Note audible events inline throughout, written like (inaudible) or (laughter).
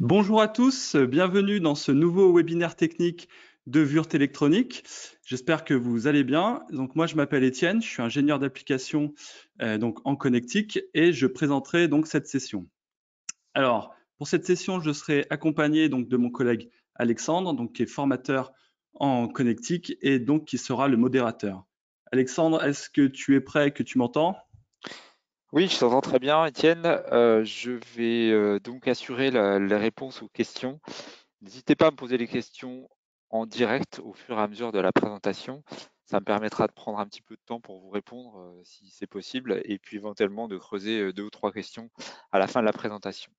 Bonjour à tous, bienvenue dans ce nouveau webinaire technique de VURT électronique. J'espère que vous allez bien. Donc moi je m'appelle Étienne, je suis ingénieur d'application euh, donc en connectique et je présenterai donc cette session. Alors pour cette session, je serai accompagné donc de mon collègue Alexandre donc qui est formateur en connectique et donc qui sera le modérateur. Alexandre, est-ce que tu es prêt que tu m'entends oui, je t'entends très bien, Étienne. Euh, je vais euh, donc assurer les réponses aux questions. N'hésitez pas à me poser les questions en direct au fur et à mesure de la présentation. Ça me permettra de prendre un petit peu de temps pour vous répondre euh, si c'est possible et puis éventuellement de creuser deux ou trois questions à la fin de la présentation.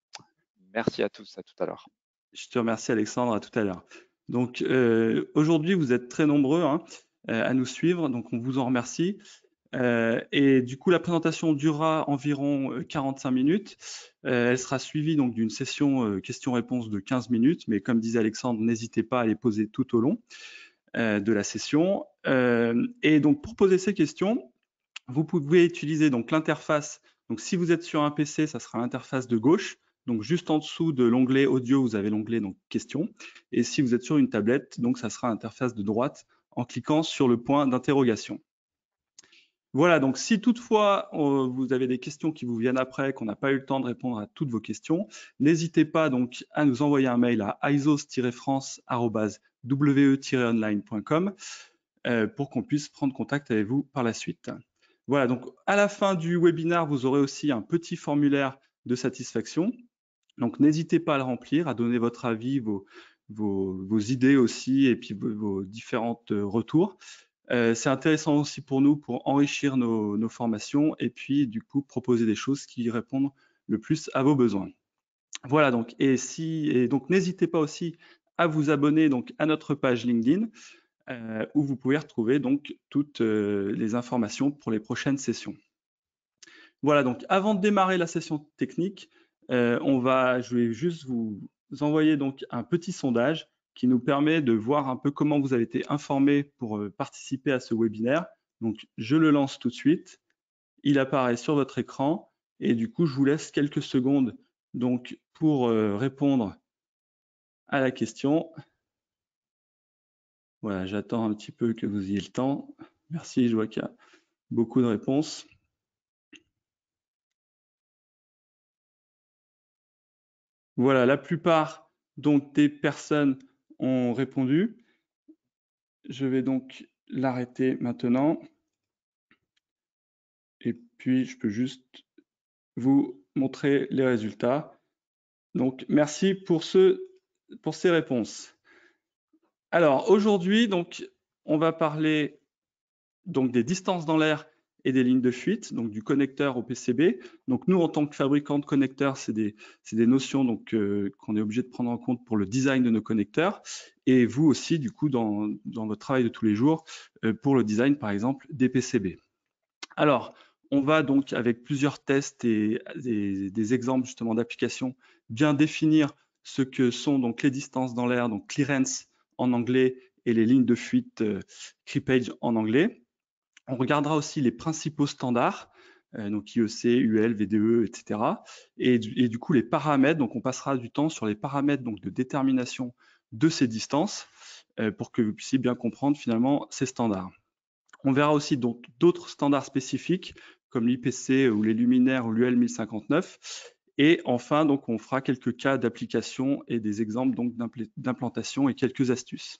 Merci à tous, à tout à l'heure. Je te remercie Alexandre, à tout à l'heure. Donc aujourd'hui, vous êtes très nombreux hein, à nous suivre, donc on vous en remercie. Euh, et du coup, la présentation durera environ 45 euh, minutes. Euh, elle sera suivie donc d'une session questions-réponses de 15 minutes. Mais comme disait Alexandre, n'hésitez pas à les poser tout au long de la session. et donc, pour poser ces questions, vous pouvez utiliser donc l'interface. Donc, si vous êtes sur un PC, ça sera l'interface de gauche. Donc, juste en dessous de l'onglet audio, vous avez l'onglet donc questions. Et si vous êtes sur une tablette, donc ça sera l'interface de droite en cliquant sur le point d'interrogation. Voilà, donc si toutefois euh, vous avez des questions qui vous viennent après, qu'on n'a pas eu le temps de répondre à toutes vos questions, n'hésitez pas donc à nous envoyer un mail à isos-france.we-online.com euh, pour qu'on puisse prendre contact avec vous par la suite. Voilà, donc à la fin du webinaire, vous aurez aussi un petit formulaire de satisfaction. Donc n'hésitez pas à le remplir, à donner votre avis, vos, idées aussi et puis vos, vos différents euh, retours. Euh, c'est intéressant aussi pour nous pour enrichir nos, formations et puis du coup proposer des choses qui répondent le plus à vos besoins. Voilà donc et si et donc n'hésitez pas aussi à vous abonner donc à notre page LinkedIn euh, où vous pouvez retrouver donc toutes euh, les informations pour les prochaines sessions. Voilà donc avant de démarrer la session technique, on va je vais juste vous envoyer donc un petit sondage qui nous permet de voir un peu comment vous avez été informé pour euh, participer à ce webinaire. Donc, je le lance tout de suite. Il apparaît sur votre écran et du coup, je vous laisse quelques secondes donc, pour euh, répondre à la question. Voilà, j'attends un petit peu que vous ayez le temps. Merci, je vois qu'il y a beaucoup de réponses. Voilà, la plupart donc des personnes répondu. Je vais donc l'arrêter maintenant. Et puis, je peux juste vous montrer les résultats. Donc, merci pour, ce, pour ces réponses. Alors, aujourd'hui, donc, on va parler donc, des distances dans l'air et des lignes de fuite, donc du connecteur au PCB. Donc nous, en tant que fabricant de connecteurs, c'est des, notions donc euh, qu'on est obligé de prendre en compte pour le design de nos connecteurs. Et vous aussi, du coup, dans, dans votre travail de tous les jours, euh, pour le design, par exemple, des PCB. Alors, on va donc avec plusieurs tests et, des exemples justement d'applications bien définir ce que sont donc les distances dans l'air, donc clearance en anglais et les lignes de fuite euh, creepage en anglais. On regardera aussi les principaux standards, euh, donc IEC, UL, e VDE, etc. Et du, coup, les paramètres, donc on passera du temps sur les paramètres donc, de détermination de ces distances euh, pour que vous puissiez bien comprendre finalement ces standards. On verra aussi d'autres standards spécifiques comme l'IPC ou les luminaires ou l'UL e 1059. Et enfin, donc, on fera quelques cas d'application et des exemples d'implantation et quelques astuces.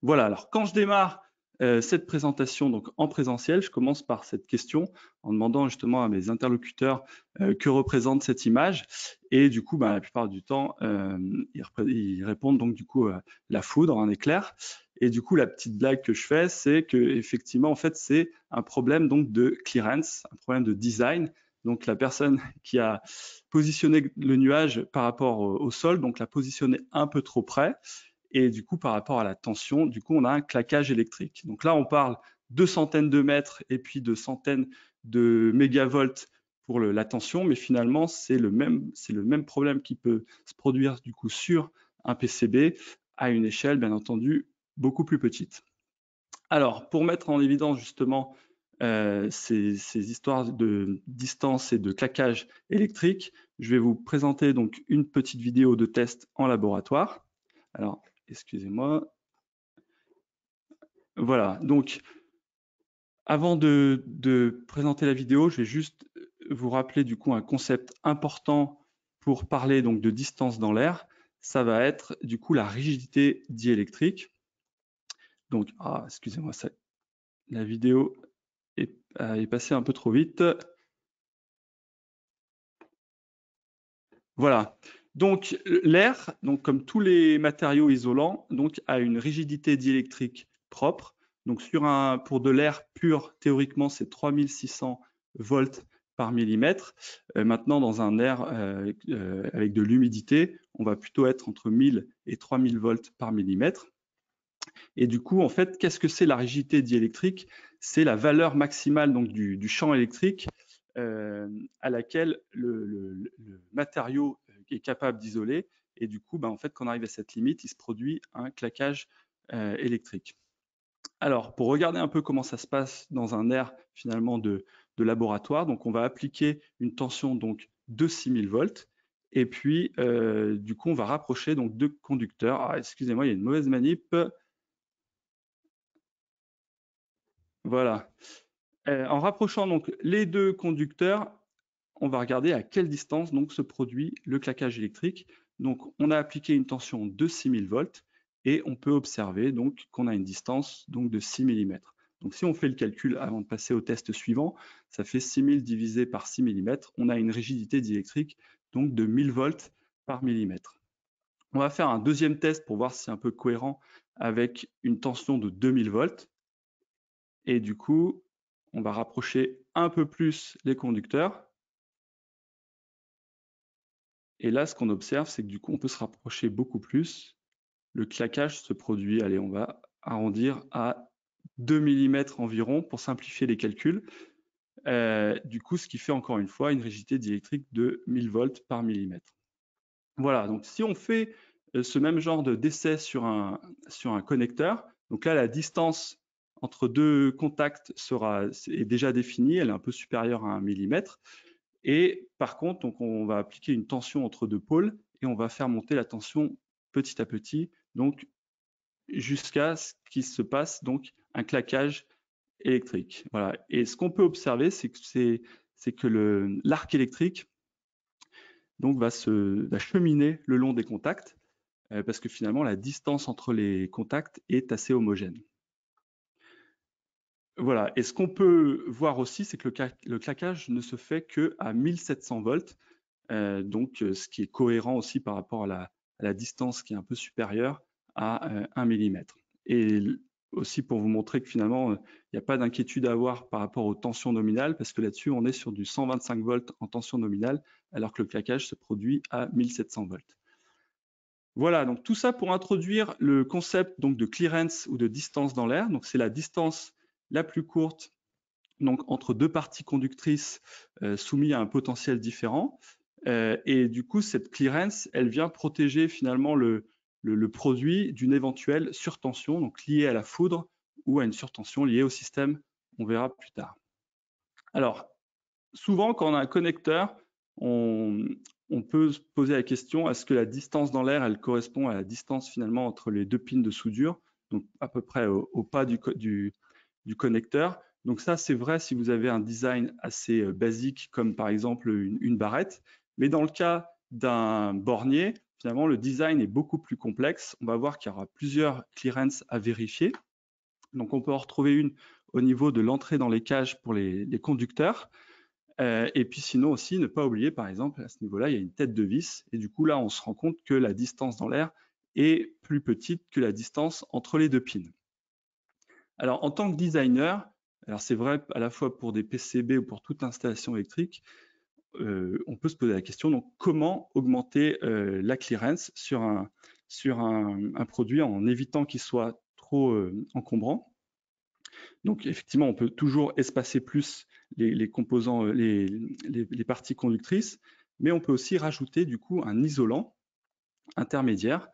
Voilà, alors quand je démarre euh, cette présentation donc en présentiel. Je commence par cette question en demandant justement à mes interlocuteurs euh, que représente cette image. Et du coup, ben la plupart du temps, euh, ils, répondent donc du coup la foudre, un éclair. Et du coup, la petite blague que je fais, c'est que effectivement, en fait, c'est un problème donc de clearance, un problème de design. Donc la personne (laughs) qui a positionné le nuage par rapport au, au sol, donc l'a positionné un peu trop près. Et du coup, par rapport à la tension, du coup, on a un claquage électrique. Donc là, on parle de centaines de mètres et puis de centaines de mégavolts pour la tension, mais finalement, c'est le, même, problème qui peut se produire du coup sur un PCB à une échelle, bien entendu, beaucoup plus petite. Alors, pour mettre en évidence justement euh, ces, ces, histoires de distance et de claquage électrique, je vais vous présenter donc une petite vidéo de test en laboratoire. Alors, Excusez-moi. Voilà, donc avant de, présenter la vidéo, je vais juste euh, vous rappeler du coup un concept important pour parler donc de distance dans l'air. Ça va être du coup la rigidité diélectrique. Donc, ah, excusez-moi, la vidéo euh, est passée un peu trop vite. Voilà. Donc l'air, donc comme tous les matériaux isolants, donc a une rigidité diélectrique propre. Donc sur un, pour de l'air pur, théoriquement, c'est 3600 volts par millimètre. Euh, maintenant, dans un air euh, euh, avec de l'humidité, on va plutôt être entre 1000 et 3000 volts par millimètre. Et du coup, en fait, qu'est-ce que c'est la rigidité diélectrique C'est la valeur maximale donc, du, champ électrique à laquelle le, le, le matériau est capable d'isoler. Et du coup, bah, en fait, quand on arrive à cette limite, il se produit un claquage euh, électrique. Alors, pour regarder un peu comment ça se passe dans un air finalement de, laboratoire, donc on va appliquer une tension donc de 6000 volts. Et puis, euh, du coup, on va rapprocher donc deux conducteurs. Ah, excusez-moi, il y a une mauvaise manip. Voilà. Euh, en rapprochant donc les deux conducteurs, on va regarder à quelle distance donc se produit le claquage électrique. Donc on a appliqué une tension de 6000 volts et on peut observer donc qu'on a une distance donc de 6 mm. Donc si on fait le calcul avant de passer au test suivant, ça fait 6000 divisé par 6 mm, on a une rigidité diélectrique donc de 1000 volts par millimètre. On va faire un deuxième test pour voir si c'est un peu cohérent avec une tension de 2000 volts. Et du coup, on va rapprocher un peu plus les conducteurs et là, ce qu'on observe, c'est que du coup, on peut se rapprocher beaucoup plus. Le claquage se produit, allez, on va arrondir à 2 mm environ pour simplifier les calculs. Euh, du coup, ce qui fait encore une fois une rigidité diélectrique de 1000 volts par millimètre. Voilà, donc si on fait euh, ce même genre de décès sur un, sur un connecteur, donc là, la distance entre deux contacts sera, est déjà définie, elle est un peu supérieure à 1 Mm et par contre, on va appliquer une tension entre deux pôles et on va faire monter la tension petit à petit, donc jusqu'à ce qu'il se passe donc un claquage électrique. Voilà. Et ce qu'on peut observer, c'est que l'arc électrique donc va se va cheminer le long des contacts euh, parce que finalement la distance entre les contacts est assez homogène. Voilà, et ce qu'on peut voir aussi, c'est que le, claquage ne se fait qu'à 1700 volts, euh, donc euh, ce qui est cohérent aussi par rapport à la, distance qui est un peu supérieure à 1 euh, mm. Et aussi pour vous montrer que finalement, il n'y a pas d'inquiétude à avoir par rapport aux tensions nominales, parce que là-dessus, on est sur du 125 volts en tension nominale, alors que le claquage se produit à 1700 volts. Voilà, donc tout ça pour introduire le concept donc, de clearance ou de distance dans l'air. Donc c'est la distance la plus courte, donc entre deux parties conductrices euh, soumises à un potentiel différent. Euh, et du coup, cette clearance, elle vient protéger finalement le, produit d'une éventuelle surtension, donc liée à la foudre ou à une surtension liée au système. On verra plus tard. Alors, souvent, quand on a un connecteur, on, peut se poser la question, est-ce que la distance dans l'air, elle correspond à la distance finalement entre les deux pins de soudure, donc à peu près au, pas du, du, du connecteur. Donc ça, c'est vrai si vous avez un design assez euh, basique, comme par exemple une, barrette. Mais dans le cas d'un bornier, finalement, le design est beaucoup plus complexe. On va voir qu'il y aura plusieurs clearances à vérifier. Donc, on peut en retrouver une au niveau de l'entrée dans les cages pour les, conducteurs. Euh, et puis sinon aussi, ne pas oublier, par exemple, à ce niveau-là, il y a une tête de vis. Et du coup, là, on se rend compte que la distance dans l'air est plus petite que la distance entre les deux pins. Alors, en tant que designer, alors c'est vrai à la fois pour des PCB ou pour toute installation électrique, euh, on peut se poser la question donc comment augmenter euh, la clearance sur un, sur un, produit en évitant qu'il soit trop euh, encombrant. Donc effectivement, on peut toujours espacer plus les, composants, les, les, les, parties conductrices, mais on peut aussi rajouter du coup un isolant intermédiaire.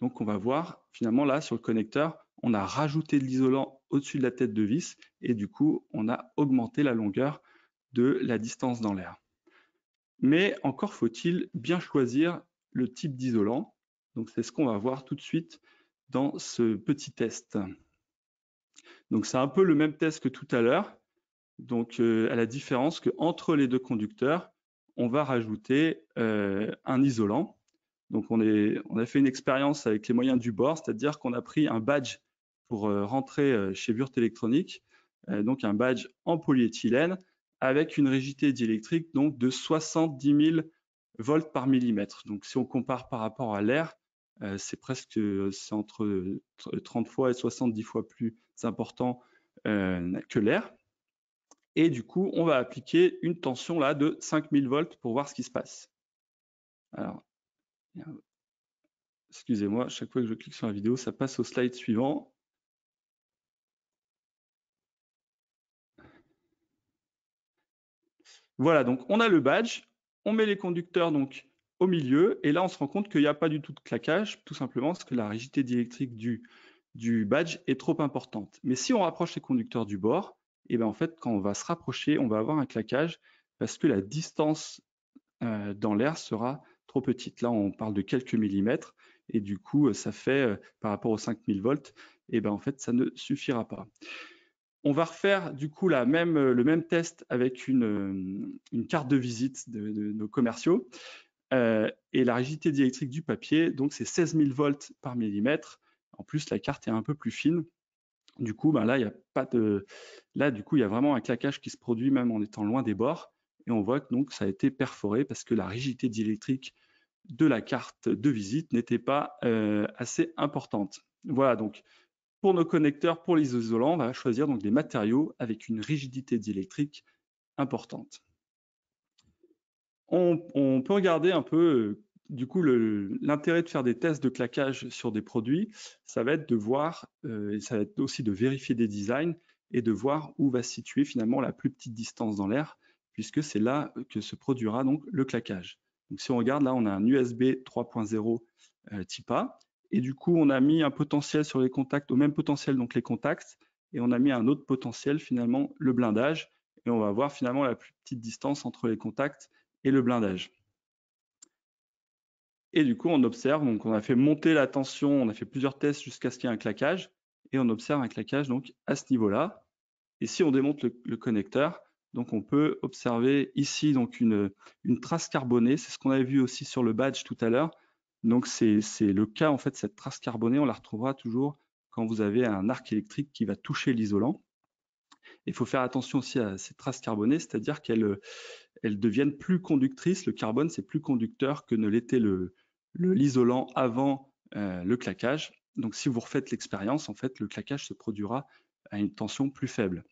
Donc on va voir finalement là sur le connecteur, on a rajouté de l'isolant au-dessus de la tête de vis et du coup, on a augmenté la longueur de la distance dans l'air. Mais encore faut-il bien choisir le type d'isolant. Donc c'est ce qu'on va voir tout de suite dans ce petit test. Donc c'est un peu le même test que tout à l'heure. Donc euh, à la différence qu'entre les deux conducteurs, on va rajouter euh, un isolant. Donc on, est, on, a fait une expérience avec les moyens du bord, c'est-à-dire qu'on a pris un badge pour euh, rentrer euh, chez Burt Electronique, euh, donc un badge en polyéthylène avec une rigidité diélectrique donc de 70 000 volts par millimètre. Donc si on compare par rapport à l'air, c'est presque c'est entre 30 fois et 70 fois plus important que l'air. Et du coup, on va appliquer une tension là de 5000 volts pour voir ce qui se passe. Alors, excusez-moi, chaque fois que je clique sur la vidéo, ça passe au slide suivant. Voilà, donc on a le badge, on met les conducteurs donc au milieu, et là on se rend compte qu'il n'y a pas du tout de claquage, tout simplement parce que la rigidité diélectrique du, du badge est trop importante. Mais si on rapproche les conducteurs du bord, et eh bien en fait quand on va se rapprocher, on va avoir un claquage parce que la distance euh, dans l'air sera trop petite. Là on parle de quelques millimètres, et du coup ça fait euh, par rapport aux 5000 volts, et eh ben en fait ça ne suffira pas. On va refaire du coup la même, euh, le même test avec une, euh, carte de visite de, nos commerciaux. Euh, et la rigidité diélectrique du papier, donc c'est 16 000 volts par millimètre. En plus, la carte est un peu plus fine. Du coup, ben là, il y a pas de, là, du coup, il y vraiment un claquage qui se produit même en étant loin des bords. Et on voit que donc ça a été perforé parce que la rigidité diélectrique de la carte de visite n'était pas assez importante. Voilà, donc pour nos connecteurs, pour les isolants, on va choisir donc des matériaux avec une rigidité diélectrique importante. On, peut regarder un peu, euh, du coup, l'intérêt de faire des tests de claquage sur des produits, ça va être de voir, euh, ça va être aussi de vérifier des designs et de voir où va se situer finalement la plus petite distance dans l'air, puisque c'est là que se produira donc le claquage. Donc, si on regarde, là, on a un USB 3.0 euh, type A et du coup, on a mis un potentiel sur les contacts, au même potentiel, donc les contacts, et on a mis un autre potentiel, finalement, le blindage. Et on va voir finalement la plus petite distance entre les contacts et le blindage. Et du coup, on observe, donc on a fait monter la tension, on a fait plusieurs tests jusqu'à ce qu'il y ait un claquage, et on observe un claquage donc à ce niveau-là. Et si on démonte le, connecteur, donc on peut observer ici donc une, une trace carbonée, c'est ce qu'on avait vu aussi sur le badge tout à l'heure, donc c'est le cas, en fait, cette trace carbonée, on la retrouvera toujours quand vous avez un arc électrique qui va toucher l'isolant. Il faut faire attention aussi à ces traces carbonées, c'est-à-dire qu'elles euh, elles deviennent plus conductrices. Le carbone, c'est plus conducteur que ne l'était l'isolant le, avant euh, le claquage. Donc si vous refaites l'expérience, en fait, le claquage se produira à une tension plus faible.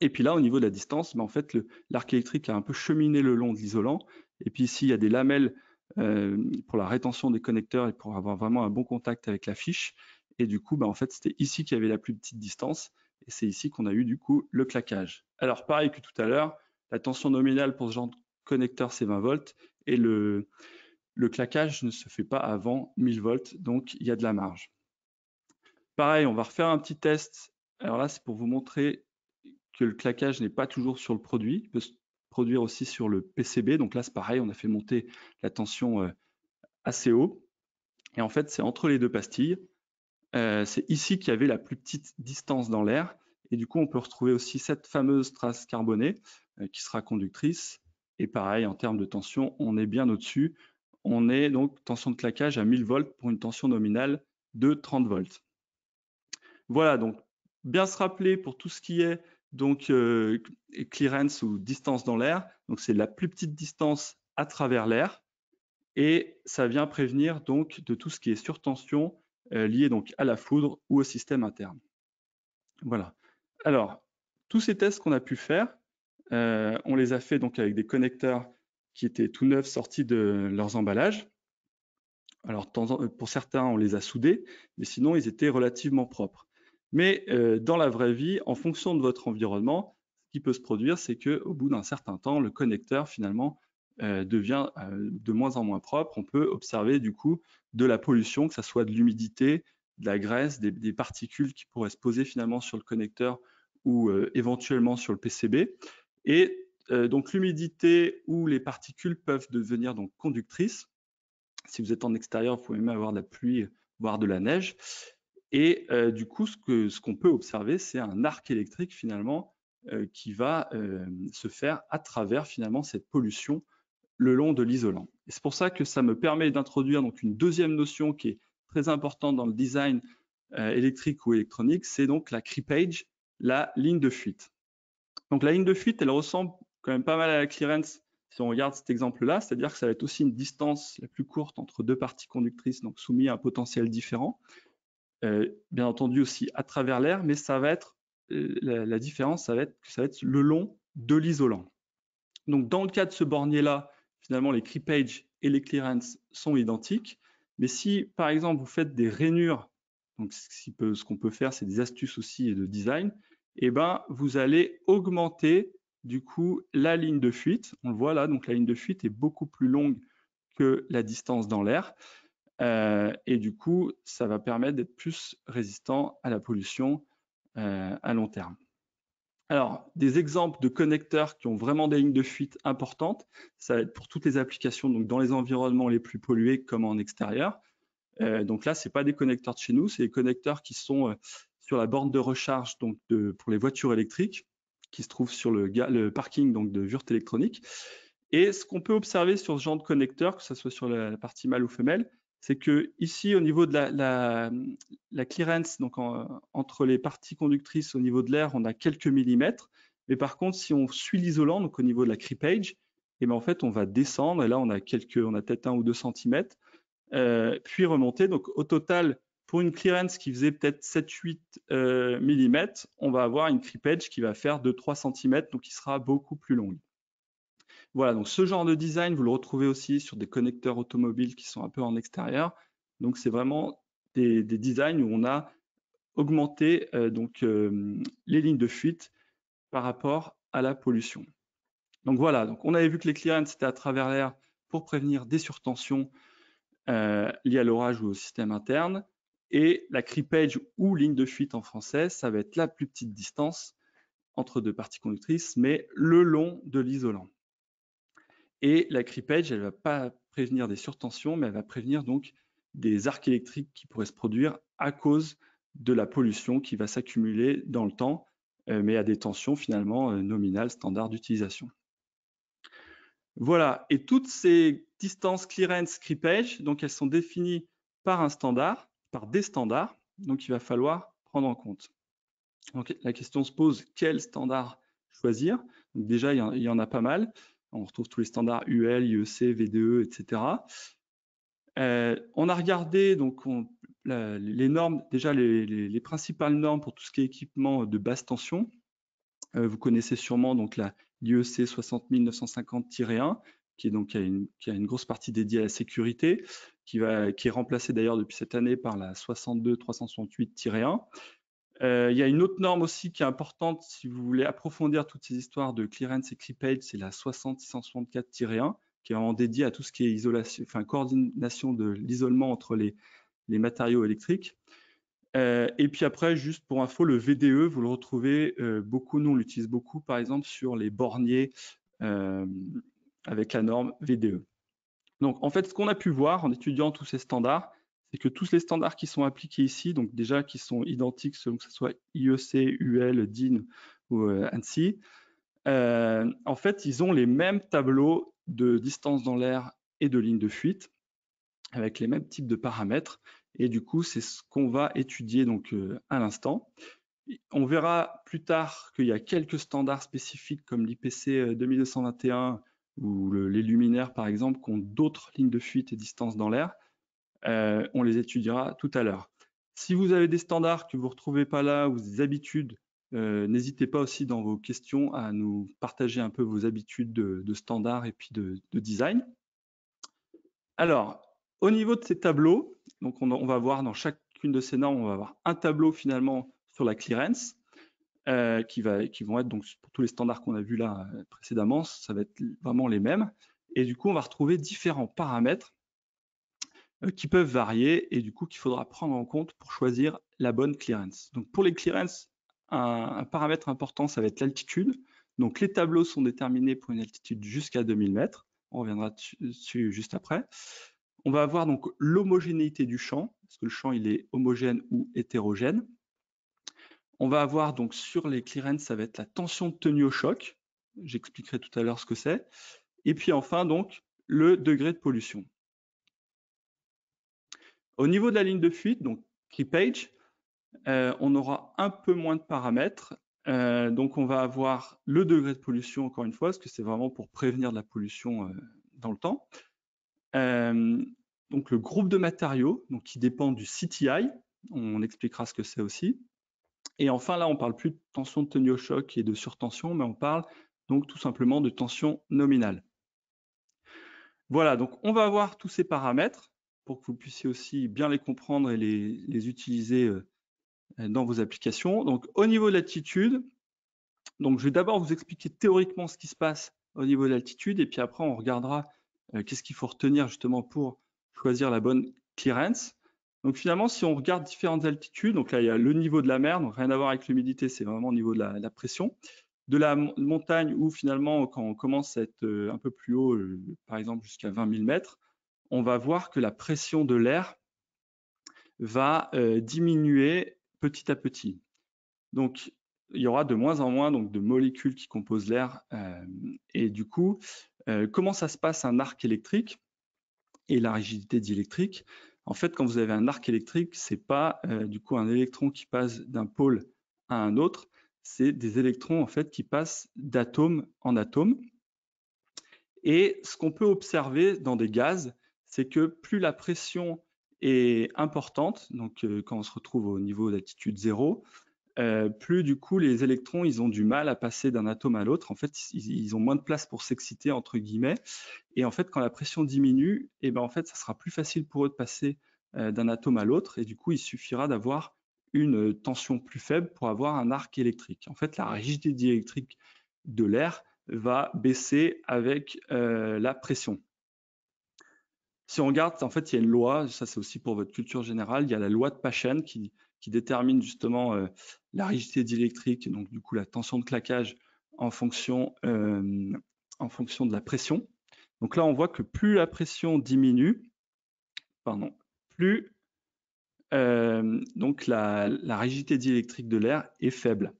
Et puis là, au niveau de la distance, mais ben, en fait, l'arc électrique a un peu cheminé le long de l'isolant. Et puis ici, il y a des lamelles euh, pour la rétention des connecteurs et pour avoir vraiment un bon contact avec la fiche. Et du coup, bah, en fait, c'était ici qu'il y avait la plus petite distance. Et c'est ici qu'on a eu du coup le claquage. Alors pareil que tout à l'heure, la tension nominale pour ce genre de connecteur, c'est 20 volts. Et le, claquage ne se fait pas avant 1000 volts. Donc, il y a de la marge. Pareil, on va refaire un petit test. Alors là, c'est pour vous montrer que le claquage n'est pas toujours sur le produit produire aussi sur le PCB. Donc là, c'est pareil, on a fait monter la tension euh, assez haut. Et en fait, c'est entre les deux pastilles. Euh, c'est ici qu'il y avait la plus petite distance dans l'air. Et du coup, on peut retrouver aussi cette fameuse trace carbonée euh, qui sera conductrice. Et pareil, en termes de tension, on est bien au-dessus. On est donc tension de claquage à 1000 volts pour une tension nominale de 30 volts. Voilà, donc bien se rappeler pour tout ce qui est donc euh, clearance ou distance dans l'air. Donc c'est la plus petite distance à travers l'air et ça vient prévenir donc de tout ce qui est surtension euh, lié donc à la foudre ou au système interne. Voilà. Alors tous ces tests qu'on a pu faire, euh, on les a fait donc avec des connecteurs qui étaient tout neufs sortis de leurs emballages. Alors pour certains, on les a soudés, mais sinon ils étaient relativement propres. Mais euh, dans la vraie vie, en fonction de votre environnement, ce qui peut se produire, c'est qu'au bout d'un certain temps, le connecteur finalement euh, devient euh, de moins en moins propre. On peut observer du coup de la pollution, que ce soit de l'humidité, de la graisse, des, particules qui pourraient se poser finalement sur le connecteur ou éventuellement sur le PCB. Et donc l'humidité ou les particules peuvent devenir donc conductrices. Si vous êtes en extérieur, vous pouvez même avoir de la pluie, voire de la neige. Et euh, du coup, ce qu'on peut observer, c'est un arc électrique finalement euh, qui va euh, se faire à travers finalement cette pollution le long de l'isolant. Et c'est pour ça que ça me permet d'introduire donc une deuxième notion qui est très importante dans le design électrique ou électronique, c'est donc la creepage, la ligne de fuite. Donc la ligne de fuite, elle ressemble quand même pas mal à la clearance si on regarde cet exemple-là, c'est-à-dire que ça va être aussi une distance la plus courte entre deux parties conductrices, donc soumises à un potentiel différent. Euh, bien entendu aussi à travers l'air, mais ça va être euh, la, différence, ça va être ça va être le long de l'isolant. Donc dans le cas de ce bornier-là, finalement les creepage et les clearance sont identiques, mais si par exemple vous faites des rainures, donc ce qu'on peut faire, c'est des astuces aussi de design, et eh ben vous allez augmenter du coup la ligne de fuite. On le voit là, donc la ligne de fuite est beaucoup plus longue que la distance dans l'air. Euh, et du coup, ça va permettre d'être plus résistant à la pollution euh, à long terme. Alors, des exemples de connecteurs qui ont vraiment des lignes de fuite importantes, ça va être pour toutes les applications, donc dans les environnements les plus pollués comme en extérieur. Euh, donc là, ce n'est pas des connecteurs de chez nous, c'est des connecteurs qui sont sur la borne de recharge donc de, pour les voitures électriques, qui se trouvent sur le, parking donc de Vurte électronique. Et ce qu'on peut observer sur ce genre de connecteur, que ce soit sur la partie mâle ou femelle, c'est que ici, au niveau de la, clearance, donc entre les parties conductrices au niveau de l'air, on a quelques millimètres. Mais par contre, si on suit l'isolant, donc au niveau de la creepage, et eh ben, en fait, on va descendre. Et là, on a quelques, on a peut-être un ou deux centimètres, euh, puis remonter. Donc au total, pour une clearance qui faisait peut-être 7-8 euh, mm, on va avoir une creepage qui va faire 2 3 cm, donc qui sera beaucoup plus longue. Voilà, donc ce genre de design, vous le retrouvez aussi sur des connecteurs automobiles qui sont un peu en extérieur. Donc c'est vraiment des, designs où on a augmenté euh, donc, euh, les lignes de fuite par rapport à la pollution. Donc voilà, donc on avait vu que les clients c'était à travers l'air pour prévenir des surtensions euh, liées à l'orage ou au système interne. Et la creepage ou ligne de fuite en français, ça va être la plus petite distance entre deux parties conductrices, mais le long de l'isolant. Et la creepage, elle ne va pas prévenir des surtensions, mais elle va prévenir donc des arcs électriques qui pourraient se produire à cause de la pollution qui va s'accumuler dans le temps, euh, mais à des tensions finalement euh, nominales standard d'utilisation. Voilà, et toutes ces distances clearance creepage, donc elles sont définies par un standard, par des standards, donc il va falloir prendre en compte. Donc la question se pose, quel standard choisir Déjà, il y en a pas mal. On retrouve tous les standards UL, IEC, VDE, etc. Euh, on a regardé donc les normes, déjà les, principales normes pour tout ce qui est équipement de basse tension. Euh, vous connaissez sûrement donc la l'IEC 60950-1, qui donc a, une, grosse partie dédiée à la sécurité, qui est remplacée d'ailleurs depuis cette année par la 62368-1. Euh, il y a une autre norme aussi qui est importante si vous voulez approfondir toutes ces histoires de clearance et clipage, c'est la 60664-1 qui est vraiment dédiée à tout ce qui est isolation, enfin, coordination de l'isolement entre les, matériaux électriques. Euh, et puis après, juste pour info, le VDE, vous le retrouvez euh, beaucoup, nous on l'utilise beaucoup par exemple sur les borniers avec la norme VDE. Donc en fait, ce qu'on a pu voir en étudiant tous ces standards, et que tous les standards qui sont appliqués ici, donc déjà qui sont identiques selon que ce soit IEC, UL, DIN ou euh, ANSI, euh, en fait, ils ont les mêmes tableaux de distance dans l'air et de ligne de fuite avec les mêmes types de paramètres. Et du coup, c'est ce qu'on va étudier donc euh, à l'instant. On verra plus tard qu'il y a quelques standards spécifiques comme l'IPC 2221 ou les luminaires par exemple qui ont d'autres lignes de fuite et distances dans l'air. Euh, on les étudiera tout à l'heure. Si vous avez des standards que vous ne retrouvez pas là ou des habitudes, euh, n'hésitez pas aussi dans vos questions à nous partager un peu vos habitudes de, standards et puis de, design. Alors, au niveau de ces tableaux, donc on, va voir dans chacune de ces normes, on va avoir un tableau finalement sur la clearance euh, qui, va, qui vont être donc pour tous les standards qu'on a vus là précédemment, ça va être vraiment les mêmes. Et du coup, on va retrouver différents paramètres euh, qui peuvent varier et du coup qu'il faudra prendre en compte pour choisir la bonne clearance. Donc pour les clearances, un, paramètre important, ça va être l'altitude. Donc les tableaux sont déterminés pour une altitude jusqu'à 2000 mètres. On reviendra dessus juste après. On va avoir donc l'homogénéité du champ, parce que le champ il est homogène ou hétérogène. On va avoir donc sur les clearances, ça va être la tension de tenue au choc. J'expliquerai tout à l'heure ce que c'est. Et puis enfin donc le degré de pollution. Au niveau de la ligne de fuite, donc key euh, on aura un peu moins de paramètres. Euh, donc on va avoir le degré de pollution, encore une fois, parce que c'est vraiment pour prévenir de la pollution euh, dans le temps. donc le groupe de matériaux, donc qui dépend du CTI, on expliquera ce que c'est aussi. Et enfin, là, on ne parle plus de tension de tenue au choc et de surtension, mais on parle donc tout simplement de tension nominale. Voilà, donc on va avoir tous ces paramètres pour que vous puissiez aussi bien les comprendre et les, utiliser euh, euh, dans vos applications. Donc, au niveau de l'altitude, donc je vais d'abord vous expliquer théoriquement ce qui se passe au niveau de l'altitude et puis après on regardera euh, qu'est-ce qu'il faut retenir justement pour choisir la bonne clearance. Donc finalement, si on regarde différentes altitudes, donc là il y a le niveau de la mer, donc rien à voir avec l'humidité, c'est vraiment au niveau de la, pression. De la montagne où finalement, quand on commence à être un peu plus haut, par exemple jusqu'à 20 000 mètres, on va voir que la pression de l'air va euh, diminuer petit à petit. Donc, il y aura de moins en moins donc, de molécules qui composent l'air. Euh, et du coup, euh, comment ça se passe un arc électrique et la rigidité diélectrique En fait, quand vous avez un arc électrique, ce n'est pas du coup un électron qui passe d'un pôle à un autre, c'est des électrons en fait qui passent d'atome en atome. Et ce qu'on peut observer dans des gaz, c'est que plus la pression est importante, donc quand on se retrouve au niveau d'altitude zéro, plus du coup les électrons ils ont du mal à passer d'un atome à l'autre. En fait, ils, ont moins de place pour s'exciter entre guillemets. Et en fait, quand la pression diminue, et eh ben en fait, ça sera plus facile pour eux de passer d'un atome à l'autre. Et du coup, il suffira d'avoir une tension plus faible pour avoir un arc électrique. En fait, la rigidité électrique de l'air va baisser avec la pression si on regarde, en fait, il y a une loi, ça c'est aussi pour votre culture générale, il y a la loi de Paschen qui, détermine justement euh, la rigidité diélectrique, donc du coup la tension de claquage euh, en fonction, de la pression. Donc là, on voit que plus la pression diminue, pardon, plus euh, donc la, rigidité diélectrique de l'air est faible.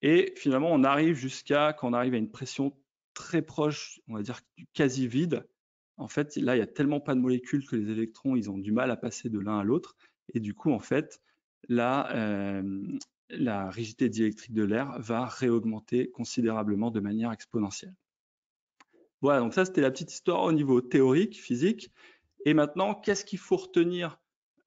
Et finalement, on arrive jusqu'à quand on arrive à une pression très proche, on va dire, quasi vide, en fait, là, il y a tellement pas de molécules que les électrons, ils ont du mal à passer de l'un à l'autre. Et du coup, en fait, la euh, rigidité diélectrique de l'air va réaugmenter considérablement de manière exponentielle. Voilà, donc ça, c'était la petite histoire au niveau théorique, physique. Et maintenant, qu'est-ce qu'il faut retenir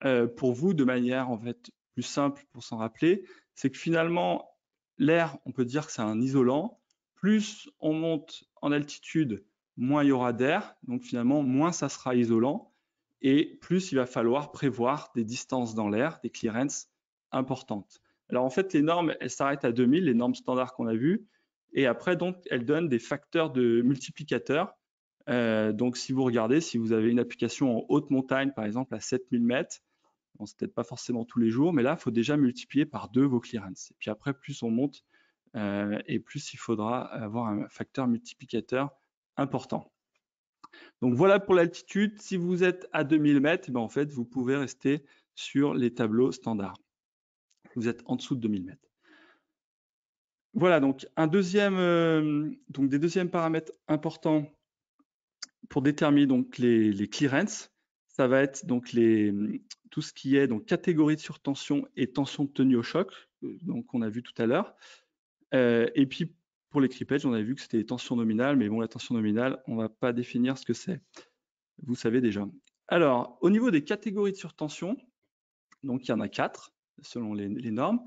euh, pour vous de manière, en fait, plus simple pour s'en rappeler C'est que finalement, l'air, on peut dire que c'est un isolant. Plus on monte en altitude, moins il y aura d'air, donc finalement, moins ça sera isolant, et plus il va falloir prévoir des distances dans l'air, des clearances importantes. Alors en fait, les normes, elles s'arrêtent à 2000, les normes standards qu'on a vues, et après, donc, elles donnent des facteurs de multiplicateur. Euh, donc si vous regardez, si vous avez une application en haute montagne, par exemple à 7000 mètres, c'est peut-être pas forcément tous les jours, mais là, il faut déjà multiplier par deux vos clearances. Et puis après, plus on monte euh, et plus il faudra avoir un facteur multiplicateur important. Donc voilà pour l'altitude. Si vous êtes à 2000 mètres, eh ben, en fait, vous pouvez rester sur les tableaux standards. Vous êtes en dessous de 2000 mètres. Voilà, donc, un deuxième, euh, donc des deuxièmes paramètres importants pour déterminer donc les, clearances, ça va être donc les, tout ce qui est donc catégorie de surtension et tension de tenue au choc, euh, donc on a vu tout à l'heure. Euh, et puis pour les crippages, on avait vu que c'était les tensions nominales, mais bon, la tension nominale, on ne va pas définir ce que c'est. Vous savez déjà. Alors, au niveau des catégories de surtension, donc il y en a quatre selon les, normes.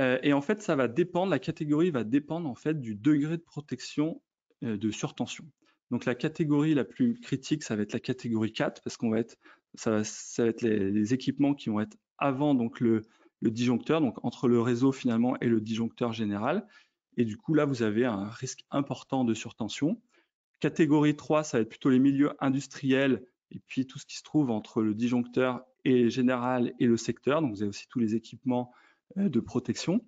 Euh, et en fait, ça va dépendre, la catégorie va dépendre en fait du degré de protection euh, de surtension. Donc la catégorie la plus critique, ça va être la catégorie 4, parce qu'on va être, ça va, ça va être les, équipements qui vont être avant donc le, le, disjoncteur, donc entre le réseau finalement et le disjoncteur général. Et du coup, là, vous avez un risque important de surtension. Catégorie 3, ça va être plutôt les milieux industriels et puis tout ce qui se trouve entre le disjoncteur et général et le secteur. Donc, vous avez aussi tous les équipements euh, de protection.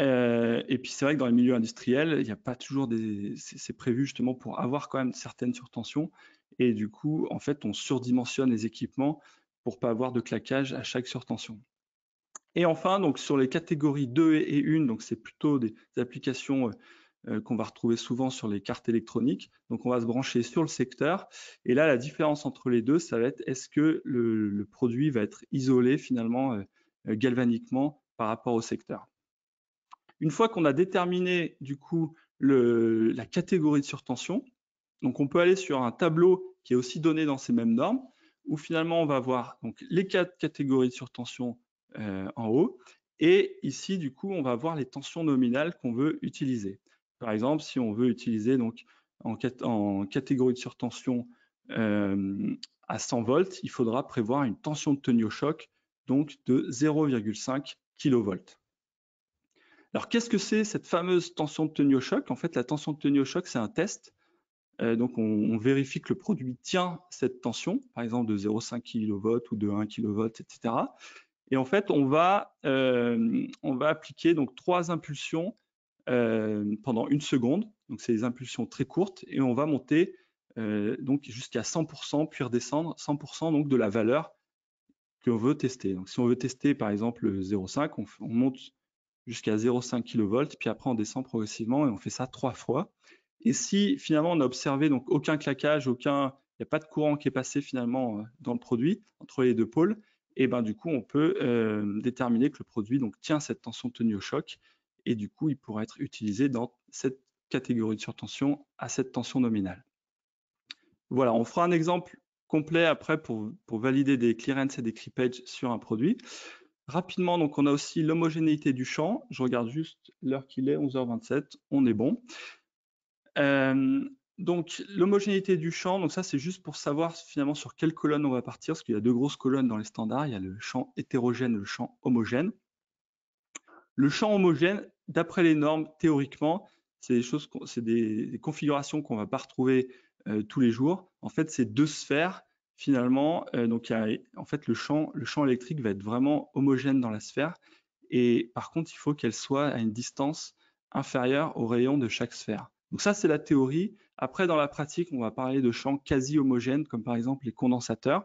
Euh, et puis c'est vrai que dans les milieux industriels, il n'y a pas toujours des. C'est prévu justement pour avoir quand même certaines surtensions. Et du coup, en fait, on surdimensionne les équipements pour pas avoir de claquage à chaque surtension. Et enfin, donc sur les catégories 2 et 1, donc c'est plutôt des applications euh, euh, qu'on va retrouver souvent sur les cartes électroniques. Donc on va se brancher sur le secteur. Et là, la différence entre les deux, ça va être est-ce que le, produit va être isolé finalement euh, galvaniquement par rapport au secteur. Une fois qu'on a déterminé du coup la catégorie de surtension, donc on peut aller sur un tableau qui est aussi donné dans ces mêmes normes, où finalement on va voir donc les quatre catégories de surtension euh, en haut. Et ici, du coup, on va voir les tensions nominales qu'on veut utiliser. Par exemple, si on veut utiliser donc en, catégorie de surtension euh, à 100 volts, il faudra prévoir une tension de tenue au choc donc de 0,5 kV. Alors, qu'est-ce que c'est cette fameuse tension de tenue au choc En fait, la tension de tenue au choc, c'est un test. Euh, donc, on, on, vérifie que le produit tient cette tension, par exemple de 0,5 kV ou de 1 kV, etc. Et en fait, on va, euh, on va appliquer donc trois impulsions euh, pendant une seconde. Donc, c'est des impulsions très courtes et on va monter euh, donc jusqu'à 100%, puis redescendre 100% donc de la valeur que veut tester. Donc, si on veut tester par exemple 0,5, on, monte jusqu'à 0,5 kV, puis après on descend progressivement et on fait ça trois fois. Et si finalement on n'a observé donc aucun claquage, aucun, il n'y a pas de courant qui est passé finalement dans le produit entre les deux pôles, et ben du coup on peut euh, déterminer que le produit donc tient cette tension tenue au choc et du coup il pourrait être utilisé dans cette catégorie de surtension à cette tension nominale. Voilà, on fera un exemple complet après pour, valider des clearance et des creepage sur un produit. Rapidement, donc on a aussi l'homogénéité du champ. Je regarde juste l'heure qu'il est, 11h27, on est bon. Euh, donc, l'homogénéité du champ, donc ça, c'est juste pour savoir finalement sur quelle colonne on va partir, parce qu'il y a deux grosses colonnes dans les standards. Il y a le champ hétérogène et le champ homogène. Le champ homogène, d'après les normes, théoriquement, c'est des, des, configurations qu'on ne va pas retrouver euh, tous les jours. En fait, c'est deux sphères, finalement. Euh, donc, en fait, le champ, le champ électrique va être vraiment homogène dans la sphère. Et par contre, il faut qu'elle soit à une distance inférieure au rayon de chaque sphère. Donc ça, c'est la théorie. Après, dans la pratique, on va parler de champs quasi homogènes, comme par exemple les condensateurs.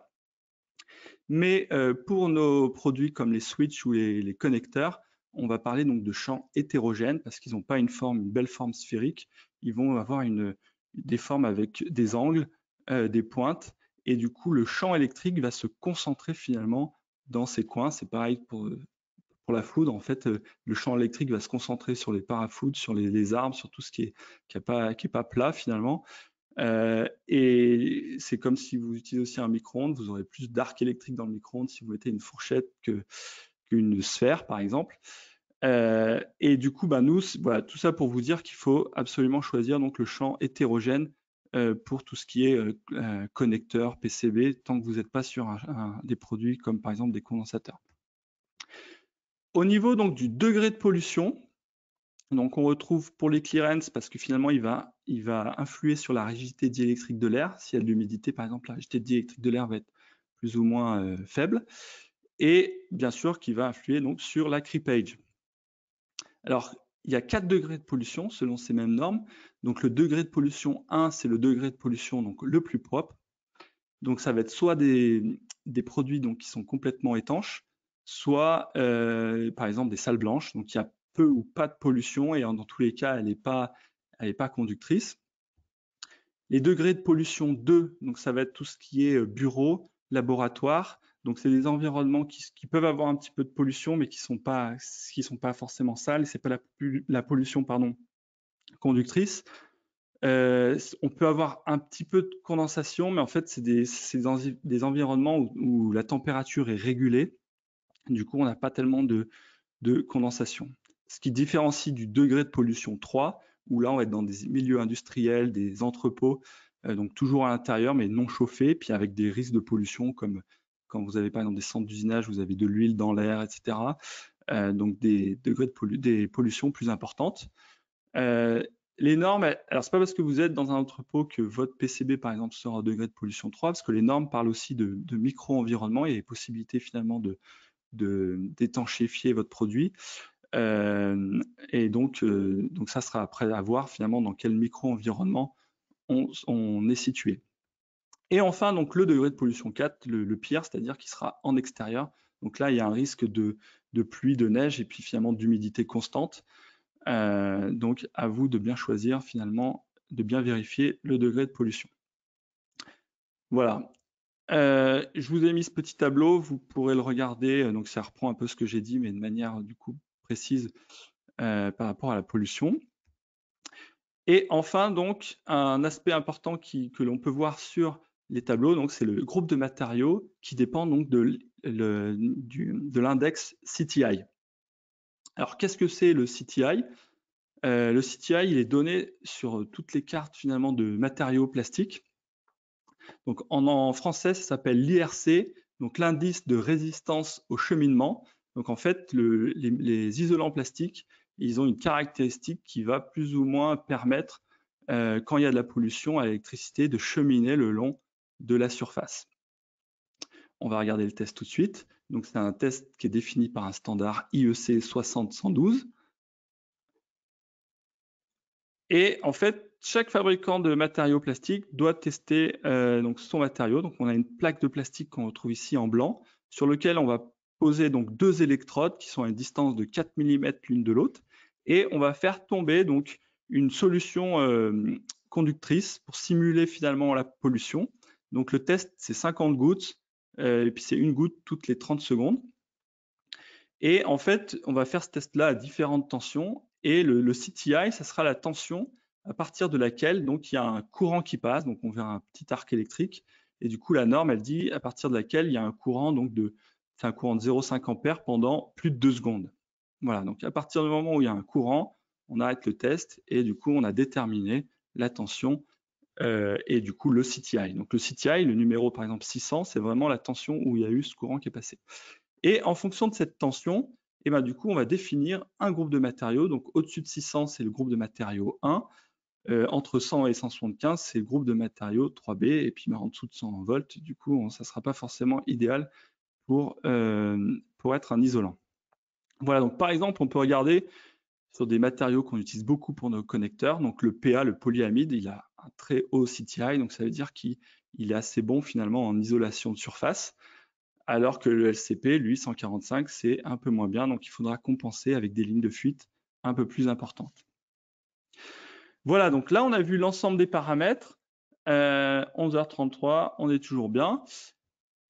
Mais euh, pour nos produits comme les switches ou les, connecteurs, on va parler donc de champs hétérogènes parce qu'ils n'ont pas une forme, une belle forme sphérique. Ils vont avoir une, des formes avec des angles, euh, des pointes, et du coup le champ électrique va se concentrer finalement dans ces coins. C'est pareil pour pour la foudre, en fait, euh, le champ électrique va se concentrer sur les parafoudres, sur les, armes, arbres, sur tout ce qui n'est pas, plat finalement. Euh, et c'est comme si vous utilisez aussi un micro-ondes, vous aurez plus d'arc électrique dans le micro-ondes si vous mettez une fourchette qu'une sphère, par exemple. Euh, et du coup, bah, nous, voilà, tout ça pour vous dire qu'il faut absolument choisir donc le champ hétérogène pour tout ce qui est connecteur, PCB, tant que vous n'êtes pas sur des produits comme par exemple des condensateurs. Au niveau donc du degré de pollution, donc on retrouve pour les clearance parce que finalement il va, il va influer sur la rigidité diélectrique de l'air. S'il y a de l'humidité, par exemple, la rigidité diélectrique de l'air va être plus ou moins euh, faible. Et bien sûr qui va influer donc sur la creepage. Alors il y a quatre degrés de pollution selon ces mêmes normes. Donc le degré de pollution 1, c'est le degré de pollution donc le plus propre. Donc ça va être soit des, des produits donc, qui sont complètement étanches, soit euh, par exemple des salles blanches, donc il y a peu ou pas de pollution et dans tous les cas, elle n'est pas, pas conductrice. Les degrés de pollution 2, donc ça va être tout ce qui est euh, bureau, laboratoire. Donc c'est des environnements qui, peuvent avoir un petit peu de pollution, mais qui sont sont pas forcément sales. C'est pas la, pollution, pardon, conductrice. Euh, on peut avoir un petit peu de condensation, mais en fait c'est des, environnements où la température est régulée du coup, on n'a pas tellement de, condensation. Ce qui différencie du degré de pollution 3, où là, on va être dans des milieux industriels, des entrepôts, euh, donc toujours à l'intérieur, mais non chauffés, puis avec des risques de pollution, comme quand vous avez par exemple des centres d'usinage, vous avez de l'huile dans l'air, etc. Euh, donc des degrés de pollution, des pollutions plus importantes. Euh, les normes, alors c'est pas parce que vous êtes dans un entrepôt que votre PCB par exemple sera au degré de pollution 3, parce que les normes parlent aussi de, micro-environnement, et des possibilités finalement de, d'étanchéifier votre produit. Euh, et donc, euh, donc, ça sera après à voir finalement dans quel micro-environnement on, est situé. Et enfin, donc le degré de pollution 4, le, pire, c'est-à-dire qui sera en extérieur. Donc là, il y a un risque de, pluie, de neige et puis finalement d'humidité constante. Euh, donc à vous de bien choisir finalement, de bien vérifier le degré de pollution. Voilà. Euh, je vous ai mis ce petit tableau, vous pourrez le regarder. Euh, donc, ça reprend un peu ce que j'ai dit, mais de manière du coup précise euh, par rapport à la pollution. Et enfin, donc, un aspect important que l'on peut voir sur les tableaux, donc c'est le groupe de matériaux qui dépend donc de, l'index CTI. Alors, qu'est-ce que c'est le CTI Le CTI, il est donné sur toutes les cartes finalement de matériaux plastiques. Donc en, français, ça s'appelle l'IRC, donc l'indice de résistance au cheminement. Donc en fait, les, isolants plastiques, ils ont une caractéristique qui va plus ou moins permettre, euh, quand il y a de la pollution à l'électricité, de cheminer le long de la surface. On va regarder le test tout de suite. Donc c'est un test qui est défini par un standard IEC 60112. Et en fait, chaque fabricant de matériaux plastiques doit tester euh, donc son matériau. Donc on a une plaque de plastique qu'on retrouve ici en blanc, sur lequel on va poser donc deux électrodes qui sont à une distance de 4 mm l'une de l'autre, et on va faire tomber donc une solution euh, conductrice pour simuler finalement la pollution. Donc le test c'est 50 gouttes, euh, et puis c'est une goutte toutes les 30 secondes. Et en fait, on va faire ce test-là à différentes tensions. Et le, le CTI, ça sera la tension à partir de laquelle donc il y a un courant qui passe, donc on verra un petit arc électrique, et du coup la norme elle dit à partir de laquelle il y a un courant donc de courant de 0,5 ampères pendant plus de 2 secondes. Voilà, donc à partir du moment où il y a un courant, on arrête le test et du coup on a déterminé la tension euh, et du coup le CTI. Donc le CTI, le numéro par exemple 600, c'est vraiment la tension où il y a eu ce courant qui est passé. Et en fonction de cette tension, et eh ben, du coup on va définir un groupe de matériaux. Donc au-dessus de 600, c'est le groupe de matériaux 1. Euh, entre 100 et 175, c'est le groupe de matériaux 3B, et puis bah, en dessous de 100 volts, du coup, ça ne sera pas forcément idéal pour, euh, pour être un isolant. Voilà, donc par exemple, on peut regarder sur des matériaux qu'on utilise beaucoup pour nos connecteurs, donc le PA, le polyamide, il a un très haut CTI, donc ça veut dire qu'il est assez bon finalement en isolation de surface, alors que le LCP, lui, 145, c'est un peu moins bien, donc il faudra compenser avec des lignes de fuite un peu plus importantes. Voilà, donc là, on a vu l'ensemble des paramètres. 11h33, euh, on est toujours bien.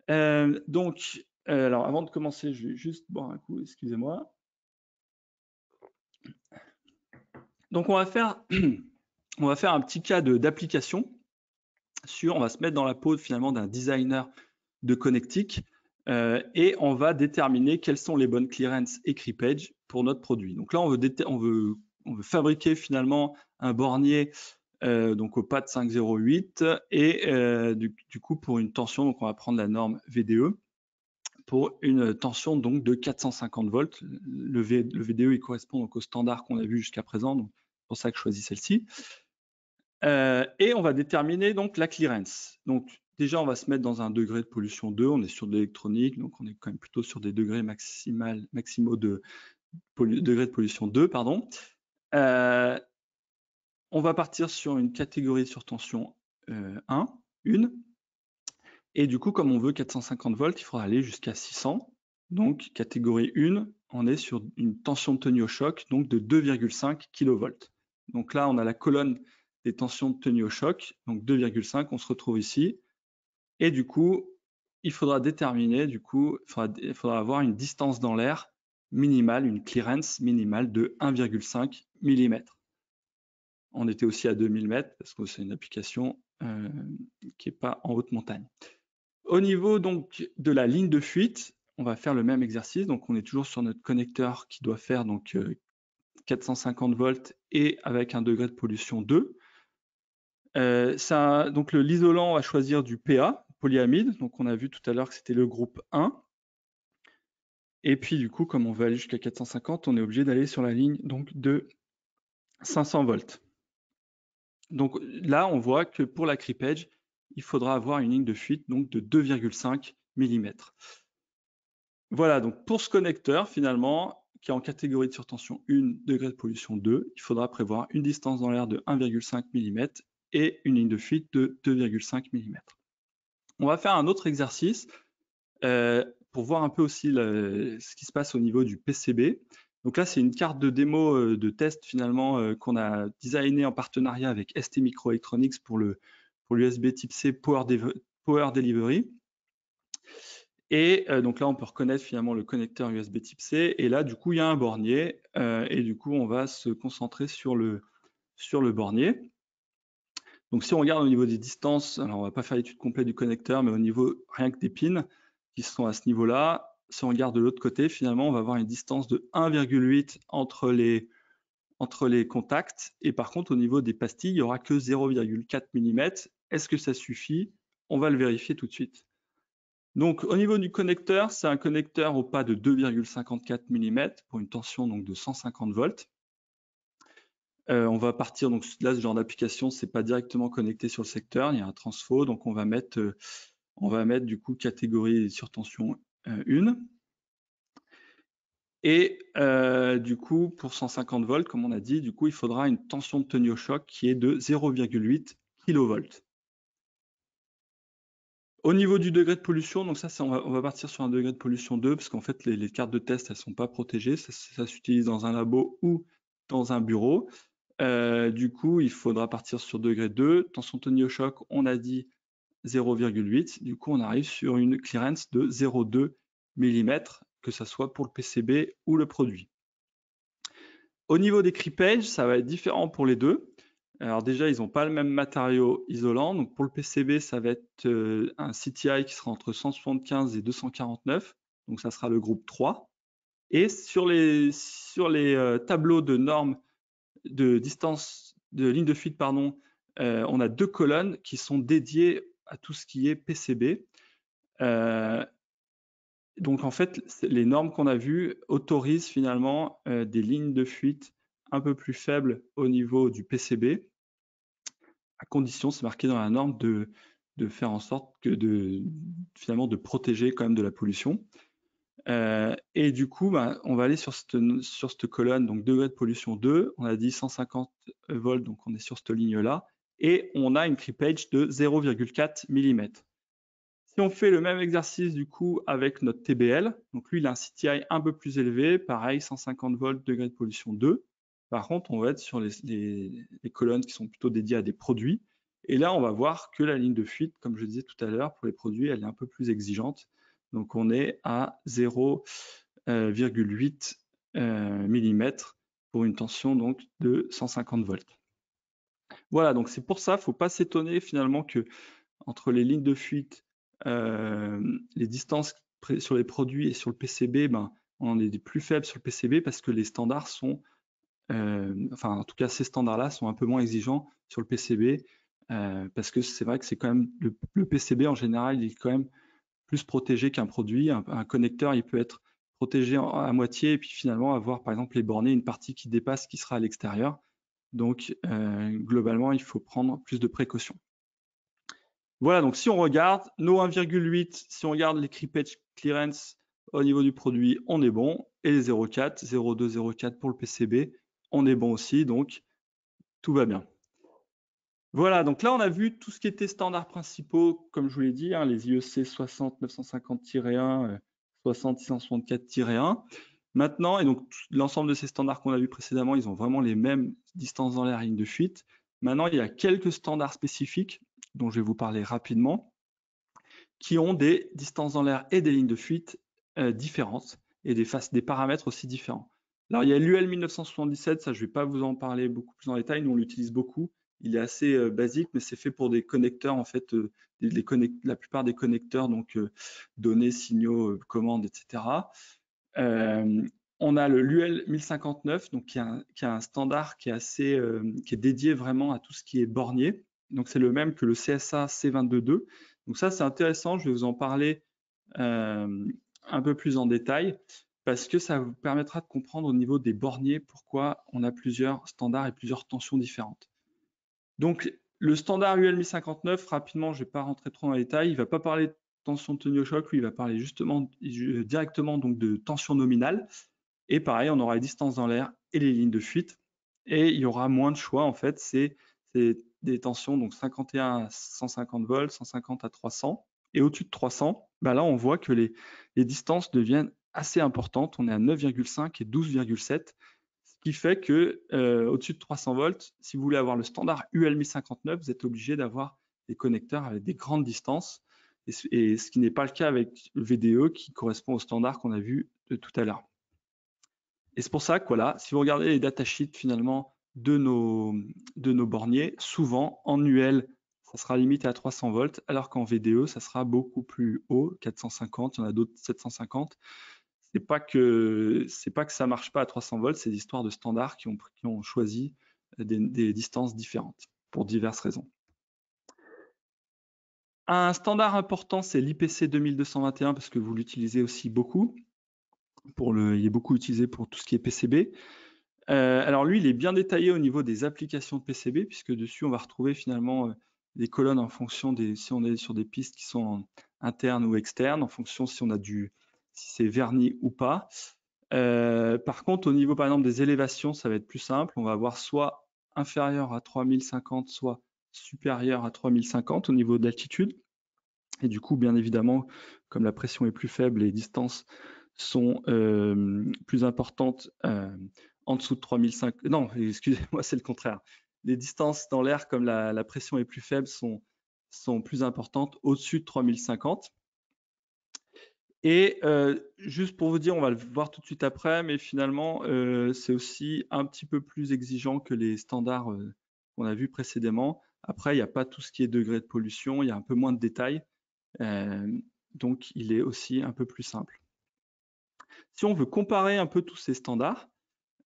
Euh, donc, euh, alors avant de commencer, je vais juste boire un coup, excusez-moi. Donc, on va faire, (clears throat) on va faire un petit cas d'application sur, on va se mettre dans la peau finalement d'un designer de Connectic et on va déterminer quelles sont les bonnes clearances et creepage pour notre produit. Donc là, on veut, on veut on veut fabriquer finalement un bornier euh, donc au pas de 5,08 et euh, du, coup pour une tension, donc on va prendre la norme VDE pour une tension donc de 450 volts. Le, VDE e, il correspond donc au standard qu'on a vu jusqu'à présent, c'est pour ça que je choisis celle-ci. Euh, et on va déterminer donc la clearance. Donc déjà on va se mettre dans un degré de pollution 2, on est sur de l'électronique, donc on est quand même plutôt sur des degrés maximaux de degré de pollution 2, pardon. Euh, on va partir sur une catégorie sur tension 1, euh, 1. Et du coup, comme on veut 450 volts, il faudra aller jusqu'à 600. Donc, catégorie 1, on est sur une tension de choc, donc de 2,5 kV. Donc là, on a la colonne des tensions de choc, donc 2,5, on se retrouve ici. Et du coup, il faudra déterminer, du coup, il faudra, il faudra avoir une distance dans l'air minimale, une clearance minimale de 1,5 on était aussi à 2000 mètres parce que c'est une application euh, qui n'est pas en haute montagne. Au niveau donc de la ligne de fuite, on va faire le même exercice. Donc on est toujours sur notre connecteur qui doit faire donc 450 euh, volts et avec un degré de pollution 2. Euh, ça, donc l'isolant, on va choisir du PA, polyamide. Donc on a vu tout à l'heure que c'était le groupe 1. Et puis du coup, comme on veut aller jusqu'à 450, on est obligé d'aller sur la ligne donc de 500 volts. Donc là, on voit que pour la creepage, il faudra avoir une ligne de fuite donc de 2,5 mm. Voilà, donc pour ce connecteur, finalement, qui est en catégorie de surtension 1, degré de pollution 2, il faudra prévoir une distance dans l'air de 1,5 mm et une ligne de fuite de 2,5 mm. On va faire un autre exercice euh, pour voir un peu aussi ce qui se passe au niveau du PCB. Donc là, c'est une carte de démo euh, de test finalement euh, qu'on a designé en partenariat avec ST Microelectronics pour le pour l'USB type C Power, Delivery. Et euh, donc là, on peut reconnaître finalement le connecteur USB type C. Et là, du coup, il y a un bornier. et du coup, on va se concentrer sur le, sur le bornier. Donc si on regarde au niveau des distances, alors on ne va pas faire l'étude complète du connecteur, mais au niveau rien que des pins qui sont à ce niveau-là, si on regarde de l'autre côté, finalement, on va avoir une distance de 1,8 entre les, entre les contacts. Et par contre, au niveau des pastilles, il n'y aura que 0,4 mm. Est-ce que ça suffit On va le vérifier tout de suite. Donc, au niveau du connecteur, c'est un connecteur au pas de 2,54 mm pour une tension donc, de 150 volts. Euh, on va partir, donc là, ce genre d'application, ce n'est pas directement connecté sur le secteur, il y a un transfo, donc on va mettre, euh, on va mettre du coup catégorie sur tension euh, une. Et euh, du coup, pour 150 volts, comme on a dit, du coup, il faudra une tension de tenue au choc qui est de 0,8 kV. Au niveau du degré de pollution, donc ça, on va, partir sur un degré de pollution 2, parce qu'en fait, les, cartes de test, elles ne sont pas protégées. Ça, s'utilise dans un labo ou dans un bureau. Euh, du coup, il faudra partir sur degré 2. Tension tenue au de choc, on a dit 0,8. Du coup, on arrive sur une clearance de 0,2 mm, que ce soit pour le PCB ou le produit. Au niveau des creepages, ça va être différent pour les deux. Alors déjà, ils n'ont pas le même matériau isolant. Donc pour le PCB, ça va être euh, un CTI qui sera entre 175 et 249. Donc ça sera le groupe 3. Et sur les, sur les euh, tableaux de normes de distance de ligne de fuite, pardon, euh, on a deux colonnes qui sont dédiées à tout ce qui est PCB. Euh, donc en fait, les normes qu'on a vues autorisent finalement euh, des lignes de fuite un peu plus faibles au niveau du PCB, à condition, c'est marqué dans la norme, de, de faire en sorte que de finalement de protéger quand même de la pollution. Euh, et du coup, bah, on va aller sur cette, sur cette colonne, donc degré de pollution 2, on a dit 150 volts, donc on est sur cette ligne-là et on a une creepage de 0,4 mm. Si on fait le même exercice du coup avec notre TBL, donc lui il a un CTI un peu plus élevé, pareil 150 volts, degré de pollution 2. Par contre, on va être sur les, colonnes qui sont plutôt dédiées à des produits. Et là, on va voir que la ligne de fuite, comme je disais tout à l'heure, pour les produits, elle est un peu plus exigeante. Donc on est à 0,8 euh, mm pour une tension donc de 150 volts. Voilà, donc c'est pour ça, il ne faut pas s'étonner finalement que entre les lignes de fuite, euh, les distances sur les produits et sur le PCB, ben, on en est plus faible sur le PCB parce que les standards sont, euh, enfin en tout cas ces standards-là sont un peu moins exigeants sur le PCB euh, parce que c'est vrai que c'est quand même le, PCB en général, il est quand même plus protégé qu'un produit. Un, connecteur, il peut être protégé à moitié et puis finalement avoir par exemple les bornées, une partie qui dépasse qui sera à l'extérieur. Donc, euh, globalement, il faut prendre plus de précautions. Voilà, donc si on regarde nos 1,8, si on regarde les creepage clearance au niveau du produit, on est bon. Et les 0,4, 0,2, 0,4 pour le PCB, on est bon aussi. Donc, tout va bien. Voilà, donc là, on a vu tout ce qui était standards principaux, comme je vous l'ai dit, hein, les IEC 60 950-1, 60 664-1. Maintenant, et donc l'ensemble de ces standards qu'on a vus précédemment, ils ont vraiment les mêmes distances dans l'air et lignes de fuite. Maintenant, il y a quelques standards spécifiques dont je vais vous parler rapidement, qui ont des distances dans l'air et des lignes de fuite euh, différentes et des, paramètres aussi différents. Alors, il y a l'UL 1977, ça je ne vais pas vous en parler beaucoup plus en détail, nous on l'utilise beaucoup. Il est assez euh, basique, mais c'est fait pour des connecteurs, en fait, euh, la plupart des connecteurs, donc données, signaux, commandes, etc. Euh, on a le LUL 1059, donc qui, a, un standard qui est, assez, euh, qui est dédié vraiment à tout ce qui est bornier. Donc c'est le même que le CSA C22.2. Donc ça c'est intéressant, je vais vous en parler euh, un peu plus en détail parce que ça vous permettra de comprendre au niveau des borniers pourquoi on a plusieurs standards et plusieurs tensions différentes. Donc le standard UL1059, rapidement, je ne vais pas rentrer trop en détail, il ne va pas parler tension tenue au choc, lui, il va parler justement euh, directement donc de tension nominale. Et pareil, on aura les distances dans l'air et les lignes de fuite. Et il y aura moins de choix, en fait. C'est des tensions, donc 51 à 150 volts, 150 à 300. Et au-dessus de 300, bah, là, on voit que les, distances deviennent assez importantes. On est à 9,5 et 12,7, ce qui fait que euh, au-dessus de 300 volts, si vous voulez avoir le standard UL 59, vous êtes obligé d'avoir des connecteurs avec des grandes distances et, ce qui n'est pas le cas avec le VDE qui correspond au standard qu'on a vu tout à l'heure. Et c'est pour ça que voilà, si vous regardez les datasheets finalement de nos, de nos borniers, souvent en UL, ça sera limité à 300 volts, alors qu'en VDE, ça sera beaucoup plus haut, 450, il y en a d'autres 750. C'est pas pas que ça ne marche pas à 300 volts, c'est l'histoire de standards qui ont, qui ont choisi des distances différentes pour diverses raisons. Un standard important, c'est l'IPC 2221 parce que vous l'utilisez aussi beaucoup. il est beaucoup utilisé pour tout ce qui est PCB. Euh, alors lui, il est bien détaillé au niveau des applications de PCB puisque dessus, on va retrouver finalement euh, des colonnes en fonction des, si on est sur des pistes qui sont internes ou externes, en fonction si on a du, si c'est vernis ou pas. Euh, par contre, au niveau par exemple des élévations, ça va être plus simple. On va avoir soit inférieur à 3050, soit supérieure à 3050 au niveau d'altitude. Et du coup, bien évidemment, comme la pression est plus faible, les distances sont euh, plus importantes euh, en dessous de 3050. Non, (laughs) excusez-moi, c'est le contraire. Les distances dans l'air, comme la, pression est plus faible, sont, sont plus importantes au-dessus de 3050. Et euh, juste pour vous dire, on va le voir tout de suite après, mais finalement, c'est aussi un petit peu plus exigeant que les standards qu'on a vus précédemment. Après, il n'y a pas tout ce qui est degré de pollution, il y a un peu moins de détails. Euh, donc, il est aussi un peu plus simple. Si on veut comparer un peu tous ces standards,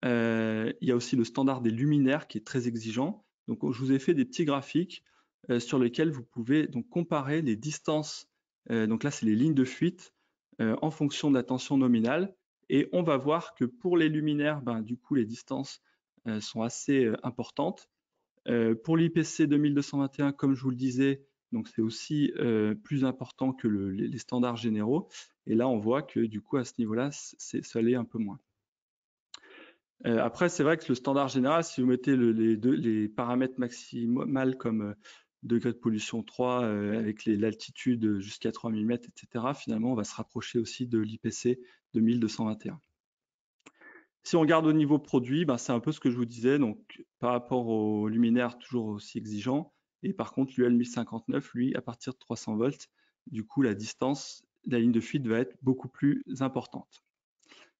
euh, il y a aussi le standard des luminaires qui est très exigeant. Donc, je vous ai fait des petits graphiques euh, sur lesquels vous pouvez donc comparer les distances. donc là, c'est les lignes de fuite en fonction de la tension nominale. Et on va voir que pour les luminaires, ben, du coup, les distances sont assez importantes. Euh, pour l'IPC 2221, comme je vous le disais, donc c'est aussi euh, plus important que les standards généraux. Et là, on voit que du coup, à ce niveau-là, ça l'est un peu moins. Euh, après, c'est vrai que le standard général, si vous mettez les, les, paramètres maximales comme degré de pollution 3 avec l'altitude jusqu'à 3000 mètres, etc., finalement, on va se rapprocher aussi de l'IPC 2221. Si on regarde au niveau produit, ben, c'est un peu ce que je vous disais. Donc, par rapport au luminaire, toujours aussi exigeant. Et par contre, l'UL1059, lui, à partir de 300 volts, du coup, la distance, la ligne de fuite va être beaucoup plus importante.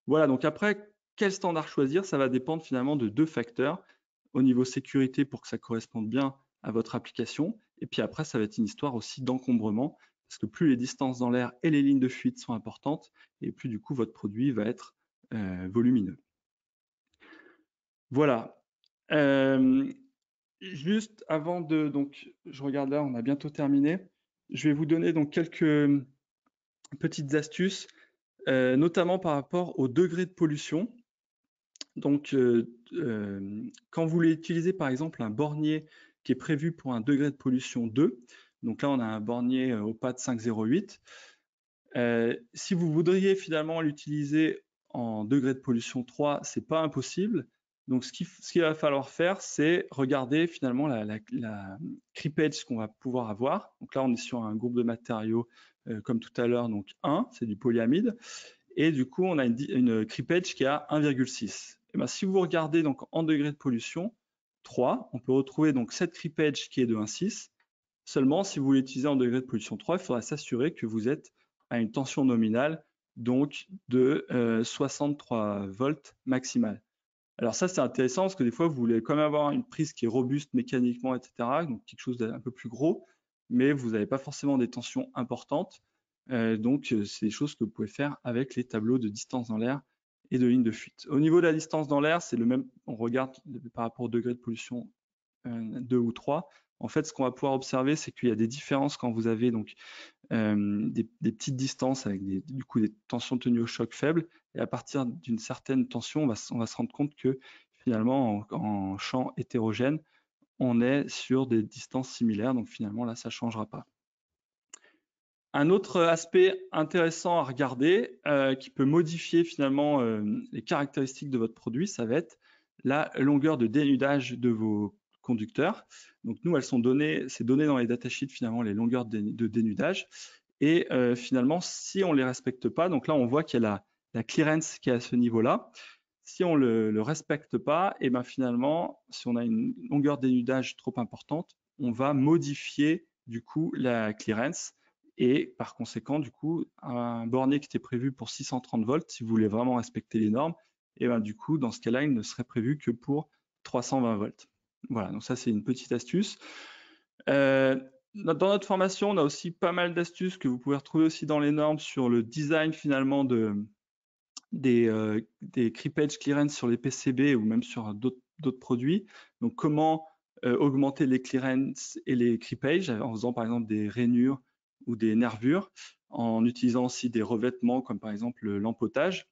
Voilà, donc après, quel standard choisir Ça va dépendre finalement de deux facteurs. Au niveau sécurité, pour que ça corresponde bien à votre application. Et puis après, ça va être une histoire aussi d'encombrement, parce que plus les distances dans l'air et les lignes de fuite sont importantes, et plus du coup, votre produit va être euh, volumineux. Voilà. juste avant de, donc, je regarde là, on a bientôt terminé. Je vais vous donner donc quelques petites astuces, notamment par rapport au degré de pollution. Donc, quand vous voulez utiliser par exemple un bornier qui est prévu pour un degré de pollution 2, donc là on a un bornier au PAD 508, si vous voudriez finalement l'utiliser en degré de pollution 3, c'est pas impossible, donc, ce qu'il va falloir faire, c'est regarder finalement la, la, creepage qu'on va pouvoir avoir. Donc là, on est sur un groupe de matériaux euh, comme tout à l'heure, donc 1, c'est du polyamide. Et du coup, on a une, une creepage qui a 1,6. Et bien, si vous regardez donc en degré de pollution, 3, on peut retrouver donc cette creepage qui est de 1,6. Seulement, si vous l'utilisez en degré de pollution 3, il faudra s'assurer que vous êtes à une tension nominale, donc de 63 euh, volts maximale. Alors ça, c'est intéressant parce que des fois, vous voulez quand même avoir une prise qui est robuste mécaniquement, etc. Donc quelque chose d'un peu plus gros, mais vous n'avez pas forcément des tensions importantes. Euh, donc euh, c'est des choses que vous pouvez faire avec les tableaux de distance dans l'air et de ligne de fuite. Au niveau de la distance dans l'air, c'est le même, on regarde par rapport au degré de pollution 2 euh, ou 3 en fait, ce qu'on va pouvoir observer, c'est qu'il y a des différences quand vous avez donc euh, des, petites distances avec des, du coup des tensions tenues au choc faibles. Et à partir d'une certaine tension, on va, se rendre compte que finalement, en, champ hétérogène, on est sur des distances similaires. Donc finalement, là, ça ne changera pas. Un autre aspect intéressant à regarder euh, qui peut modifier finalement euh, les caractéristiques de votre produit, ça va être la longueur de dénudage de vos conducteurs. Donc nous, elles sont données, c'est donné dans les datasheets finalement les longueurs de, dénudage. Et euh, finalement, si on ne les respecte pas, donc là on voit qu'il y a la, clearance qui est à ce niveau-là. Si on ne le, respecte pas, et eh ben finalement, si on a une longueur de dénudage trop importante, on va modifier du coup la clearance. Et par conséquent, du coup, un bornier qui était prévu pour 630 volts, si vous voulez vraiment respecter les normes, et eh ben du coup, dans ce cas-là, il ne serait prévu que pour 320 volts. Voilà, donc ça c'est une petite astuce. Euh, dans notre formation, on a aussi pas mal d'astuces que vous pouvez retrouver aussi dans les normes sur le design finalement de, des, euh, des creepage clearance sur les PCB ou même sur d'autres produits. Donc comment euh, augmenter les clearance et les creepage en faisant par exemple des rainures ou des nervures, en utilisant aussi des revêtements comme par exemple l'empotage.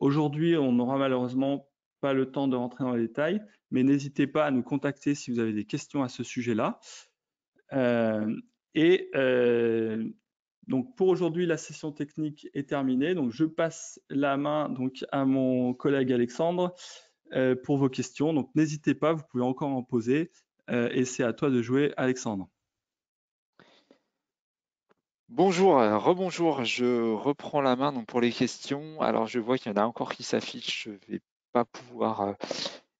Aujourd'hui, on aura malheureusement le temps de rentrer dans les détails, mais n'hésitez pas à nous contacter si vous avez des questions à ce sujet-là. Euh, et euh, donc pour aujourd'hui, la session technique est terminée. Donc je passe la main donc à mon collègue Alexandre euh, pour vos questions. Donc n'hésitez pas, vous pouvez encore en poser. et c'est à toi de jouer, Alexandre. Bonjour, rebonjour, je reprends la main donc pour les questions. Alors je vois qu'il y en a encore qui s'affiche je vais pouvoir euh,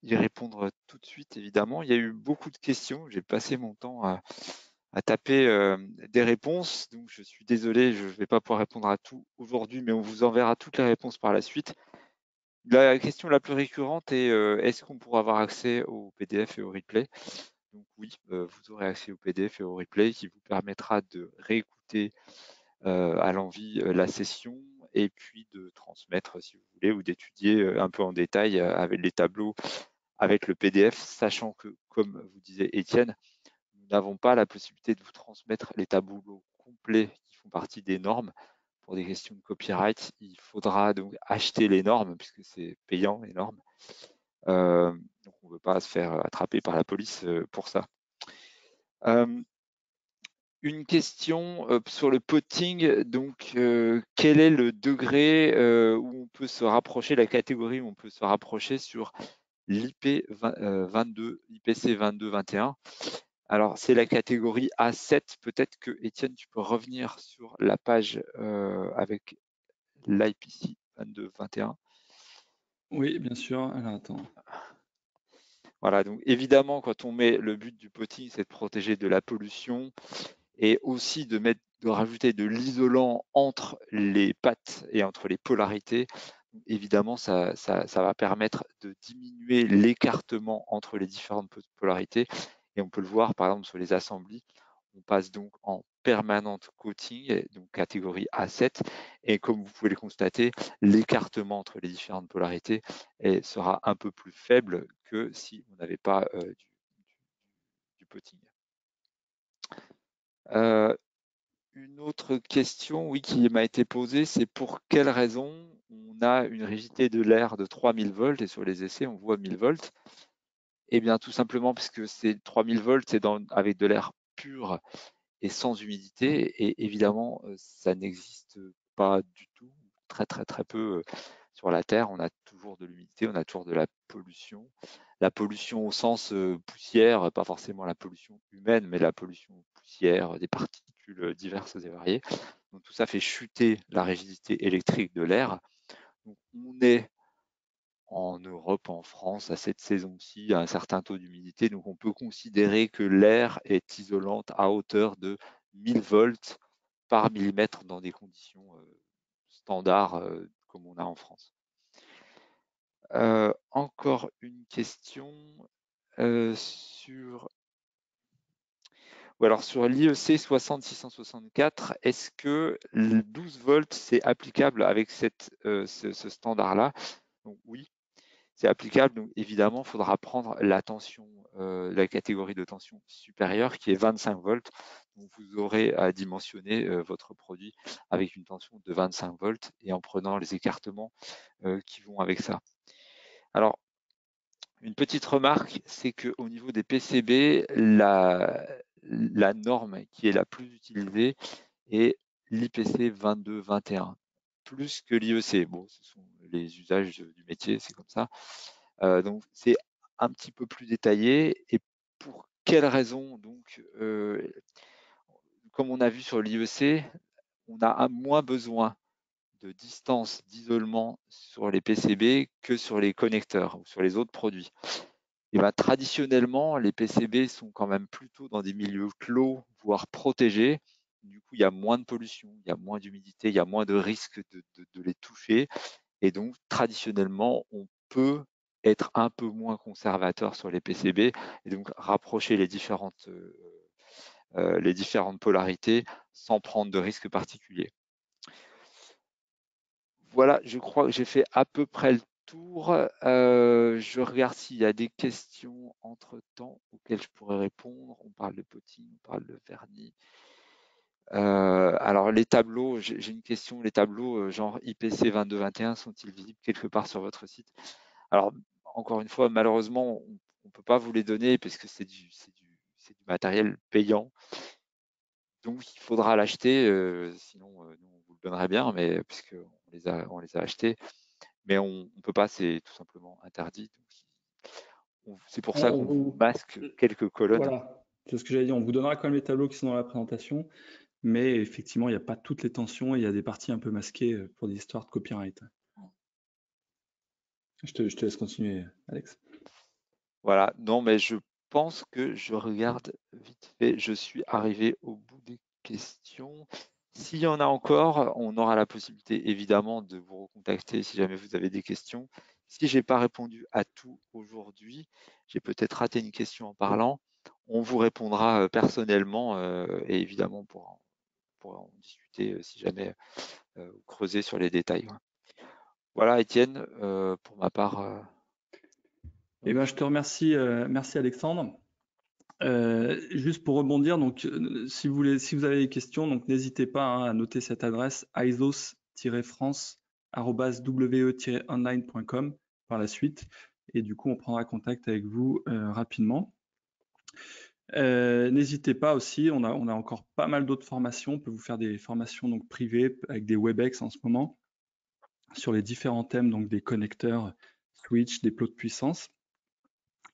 y répondre euh, tout de suite, évidemment. Il y a eu beaucoup de questions. J'ai passé mon temps à, taper euh, des réponses. Donc, je suis désolé, je vais pas pouvoir répondre à tout aujourd'hui, mais on vous enverra toutes les réponses par la suite. La question la plus récurrente est est-ce qu'on pourra avoir accès au PDF et au replay Donc, oui, vous aurez accès au PDF et au replay qui vous permettra de réécouter à l'envie la session et puis de transmettre, si vous ou d'étudier euh, un peu en détail euh, avec les tableaux, avec le PDF, sachant que, comme vous disait Étienne, nous n'avons pas la possibilité de vous transmettre les tableaux complets qui font partie des normes. Pour des questions de copyright, il faudra donc acheter les normes puisque c'est payant les normes. Euh, donc on ne veut pas se faire attraper par la police pour ça. Une question euh, sur le potting, donc euh, quel est le degré euh, où on peut se rapprocher, la catégorie où on peut se rapprocher sur l'IP 22, IPC 21 Alors c'est la catégorie A7, peut-être que Étienne, tu peux revenir sur la page avec l'IPC 22-21. Oui, bien sûr. Alors attends. Voilà, donc évidemment, quand on met le but du potting, c'est de protéger de la pollution et aussi de, mettre, de rajouter de l'isolant entre les pattes et entre les polarités, évidemment, ça, va permettre de diminuer l'écartement entre les différentes polarités. Et on peut le voir, par exemple, sur les assemblées, on passe donc en permanente coating, donc catégorie A7. Et comme vous pouvez le constater, l'écartement entre les différentes polarités sera un peu plus faible que si on n'avait pas euh, du, du, euh, une autre question oui, qui m'a été posée, c'est pour quelle raison on a une rigidité de l'air de 3000 volts et sur les essais, on voit 1000 volts Eh bien, tout simplement parce que c'est 3000 volts, c'est avec de l'air pur et sans humidité. Et évidemment, euh, ça n'existe pas du tout, très, très, très peu euh, sur la Terre. On a toujours de l'humidité, on a toujours de la pollution. La pollution au sens poussière, pas forcément la pollution humaine, mais la pollution euh, des particules euh, diverses et variées. Donc, tout ça fait chuter la rigidité électrique de l'air. on est en Europe, en France, à cette saison-ci, à un certain taux d'humidité. Donc, on peut considérer que l'air est isolante à hauteur de 1000 volts par millimètre dans des conditions euh, standards comme on a en France. encore une question sur alors sur l'IEC 60664, est-ce que 12 volts, c'est applicable avec cette, euh, ce, standard-là Oui, c'est applicable. Donc évidemment, il faudra prendre la tension, euh, la catégorie de tension supérieure qui est 25 volts. vous aurez à dimensionner euh, votre produit avec une tension de 25 volts et en prenant les écartements qui vont avec ça. Alors, une petite remarque, c'est qu'au niveau des PCB, la, la norme qui est la plus utilisée est l'IPC 2221, plus que l'IEC. Bon, ce sont les usages du métier, c'est comme ça. Euh, donc, c'est un petit peu plus détaillé. Et pour quelles raisons Donc, euh, comme on a vu sur l'IEC, on a moins besoin de distance d'isolement sur les PCB que sur les connecteurs ou sur les autres produits. Eh ben, traditionnellement, les PCB sont quand même plutôt dans des milieux clos, voire protégés. Du coup, il y a moins de pollution, il y a moins d'humidité, il y a moins de risque de, les toucher. Et donc, traditionnellement, on peut être un peu moins conservateur sur les PCB et donc rapprocher les différentes, euh, euh, les différentes polarités sans prendre de risques particuliers. Voilà, je crois que j'ai fait à peu près le tour. Euh, je regarde s'il y a des questions entre temps auxquelles je pourrais répondre. On parle de potting, on parle de vernis. Euh, alors les tableaux, j'ai une question, les tableaux euh, genre IPC 22-21 sont-ils visibles quelque part sur votre site Alors encore une fois, malheureusement, on ne peut pas vous les donner parce que c'est du, matériel payant. Donc il faudra l'acheter, sinon nous, on vous le donnerait bien, mais puisqu'on on les a achetés mais on ne peut pas, c'est tout simplement interdit. C'est pour ça qu'on vous masque euh, quelques colonnes. Voilà, c'est ce que j'allais dire. On vous donnera quand même les tableaux qui sont dans la présentation, mais effectivement, il n'y a pas toutes les tensions il y a des parties un peu masquées euh, pour des histoires de copyright. Je te, je te laisse continuer, Alex. Voilà, non, mais je pense que je regarde vite fait. Je suis arrivé au bout des questions. S'il y en a encore, on aura la possibilité évidemment de vous recontacter si jamais vous avez des questions. Si je n'ai pas répondu à tout aujourd'hui, j'ai peut-être raté une question en parlant, on vous répondra euh, personnellement euh, et évidemment pour en discuter euh, si jamais creuser sur les détails. Voilà Étienne, pour ma part. Eh ben, je te remercie, merci Alexandre. Euh, juste pour rebondir, donc euh, si vous si vous avez des questions, donc n'hésitez pas hein, à noter cette adresse isos-france@we-online.com par la suite, et du coup on prendra contact avec vous euh, rapidement. n'hésitez pas aussi, on a, on a, encore pas mal d'autres formations. On peut vous faire des formations donc privées avec des WebEx en ce moment sur les différents thèmes donc des connecteurs, switch, des plots de puissance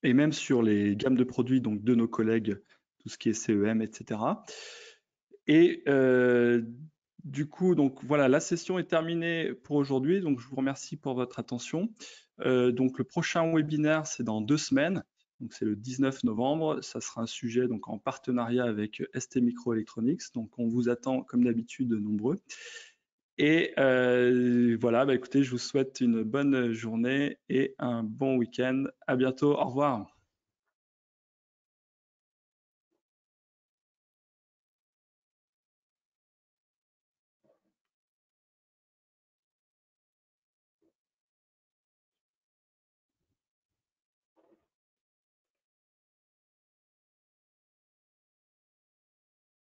et même sur les gammes de produits donc de nos collègues, tout ce qui est CEM, etc. Et euh, du coup, donc voilà, la session est terminée pour aujourd'hui. Donc je vous remercie pour votre attention. Euh, donc le prochain webinaire, c'est dans deux semaines. Donc c'est le 19 novembre. Ça sera un sujet donc en partenariat avec ST Microelectronics. Donc on vous attend comme d'habitude nombreux. Et euh, voilà, bah, écoutez, je vous souhaite une bonne journée et un bon week-end. À bientôt. Au revoir.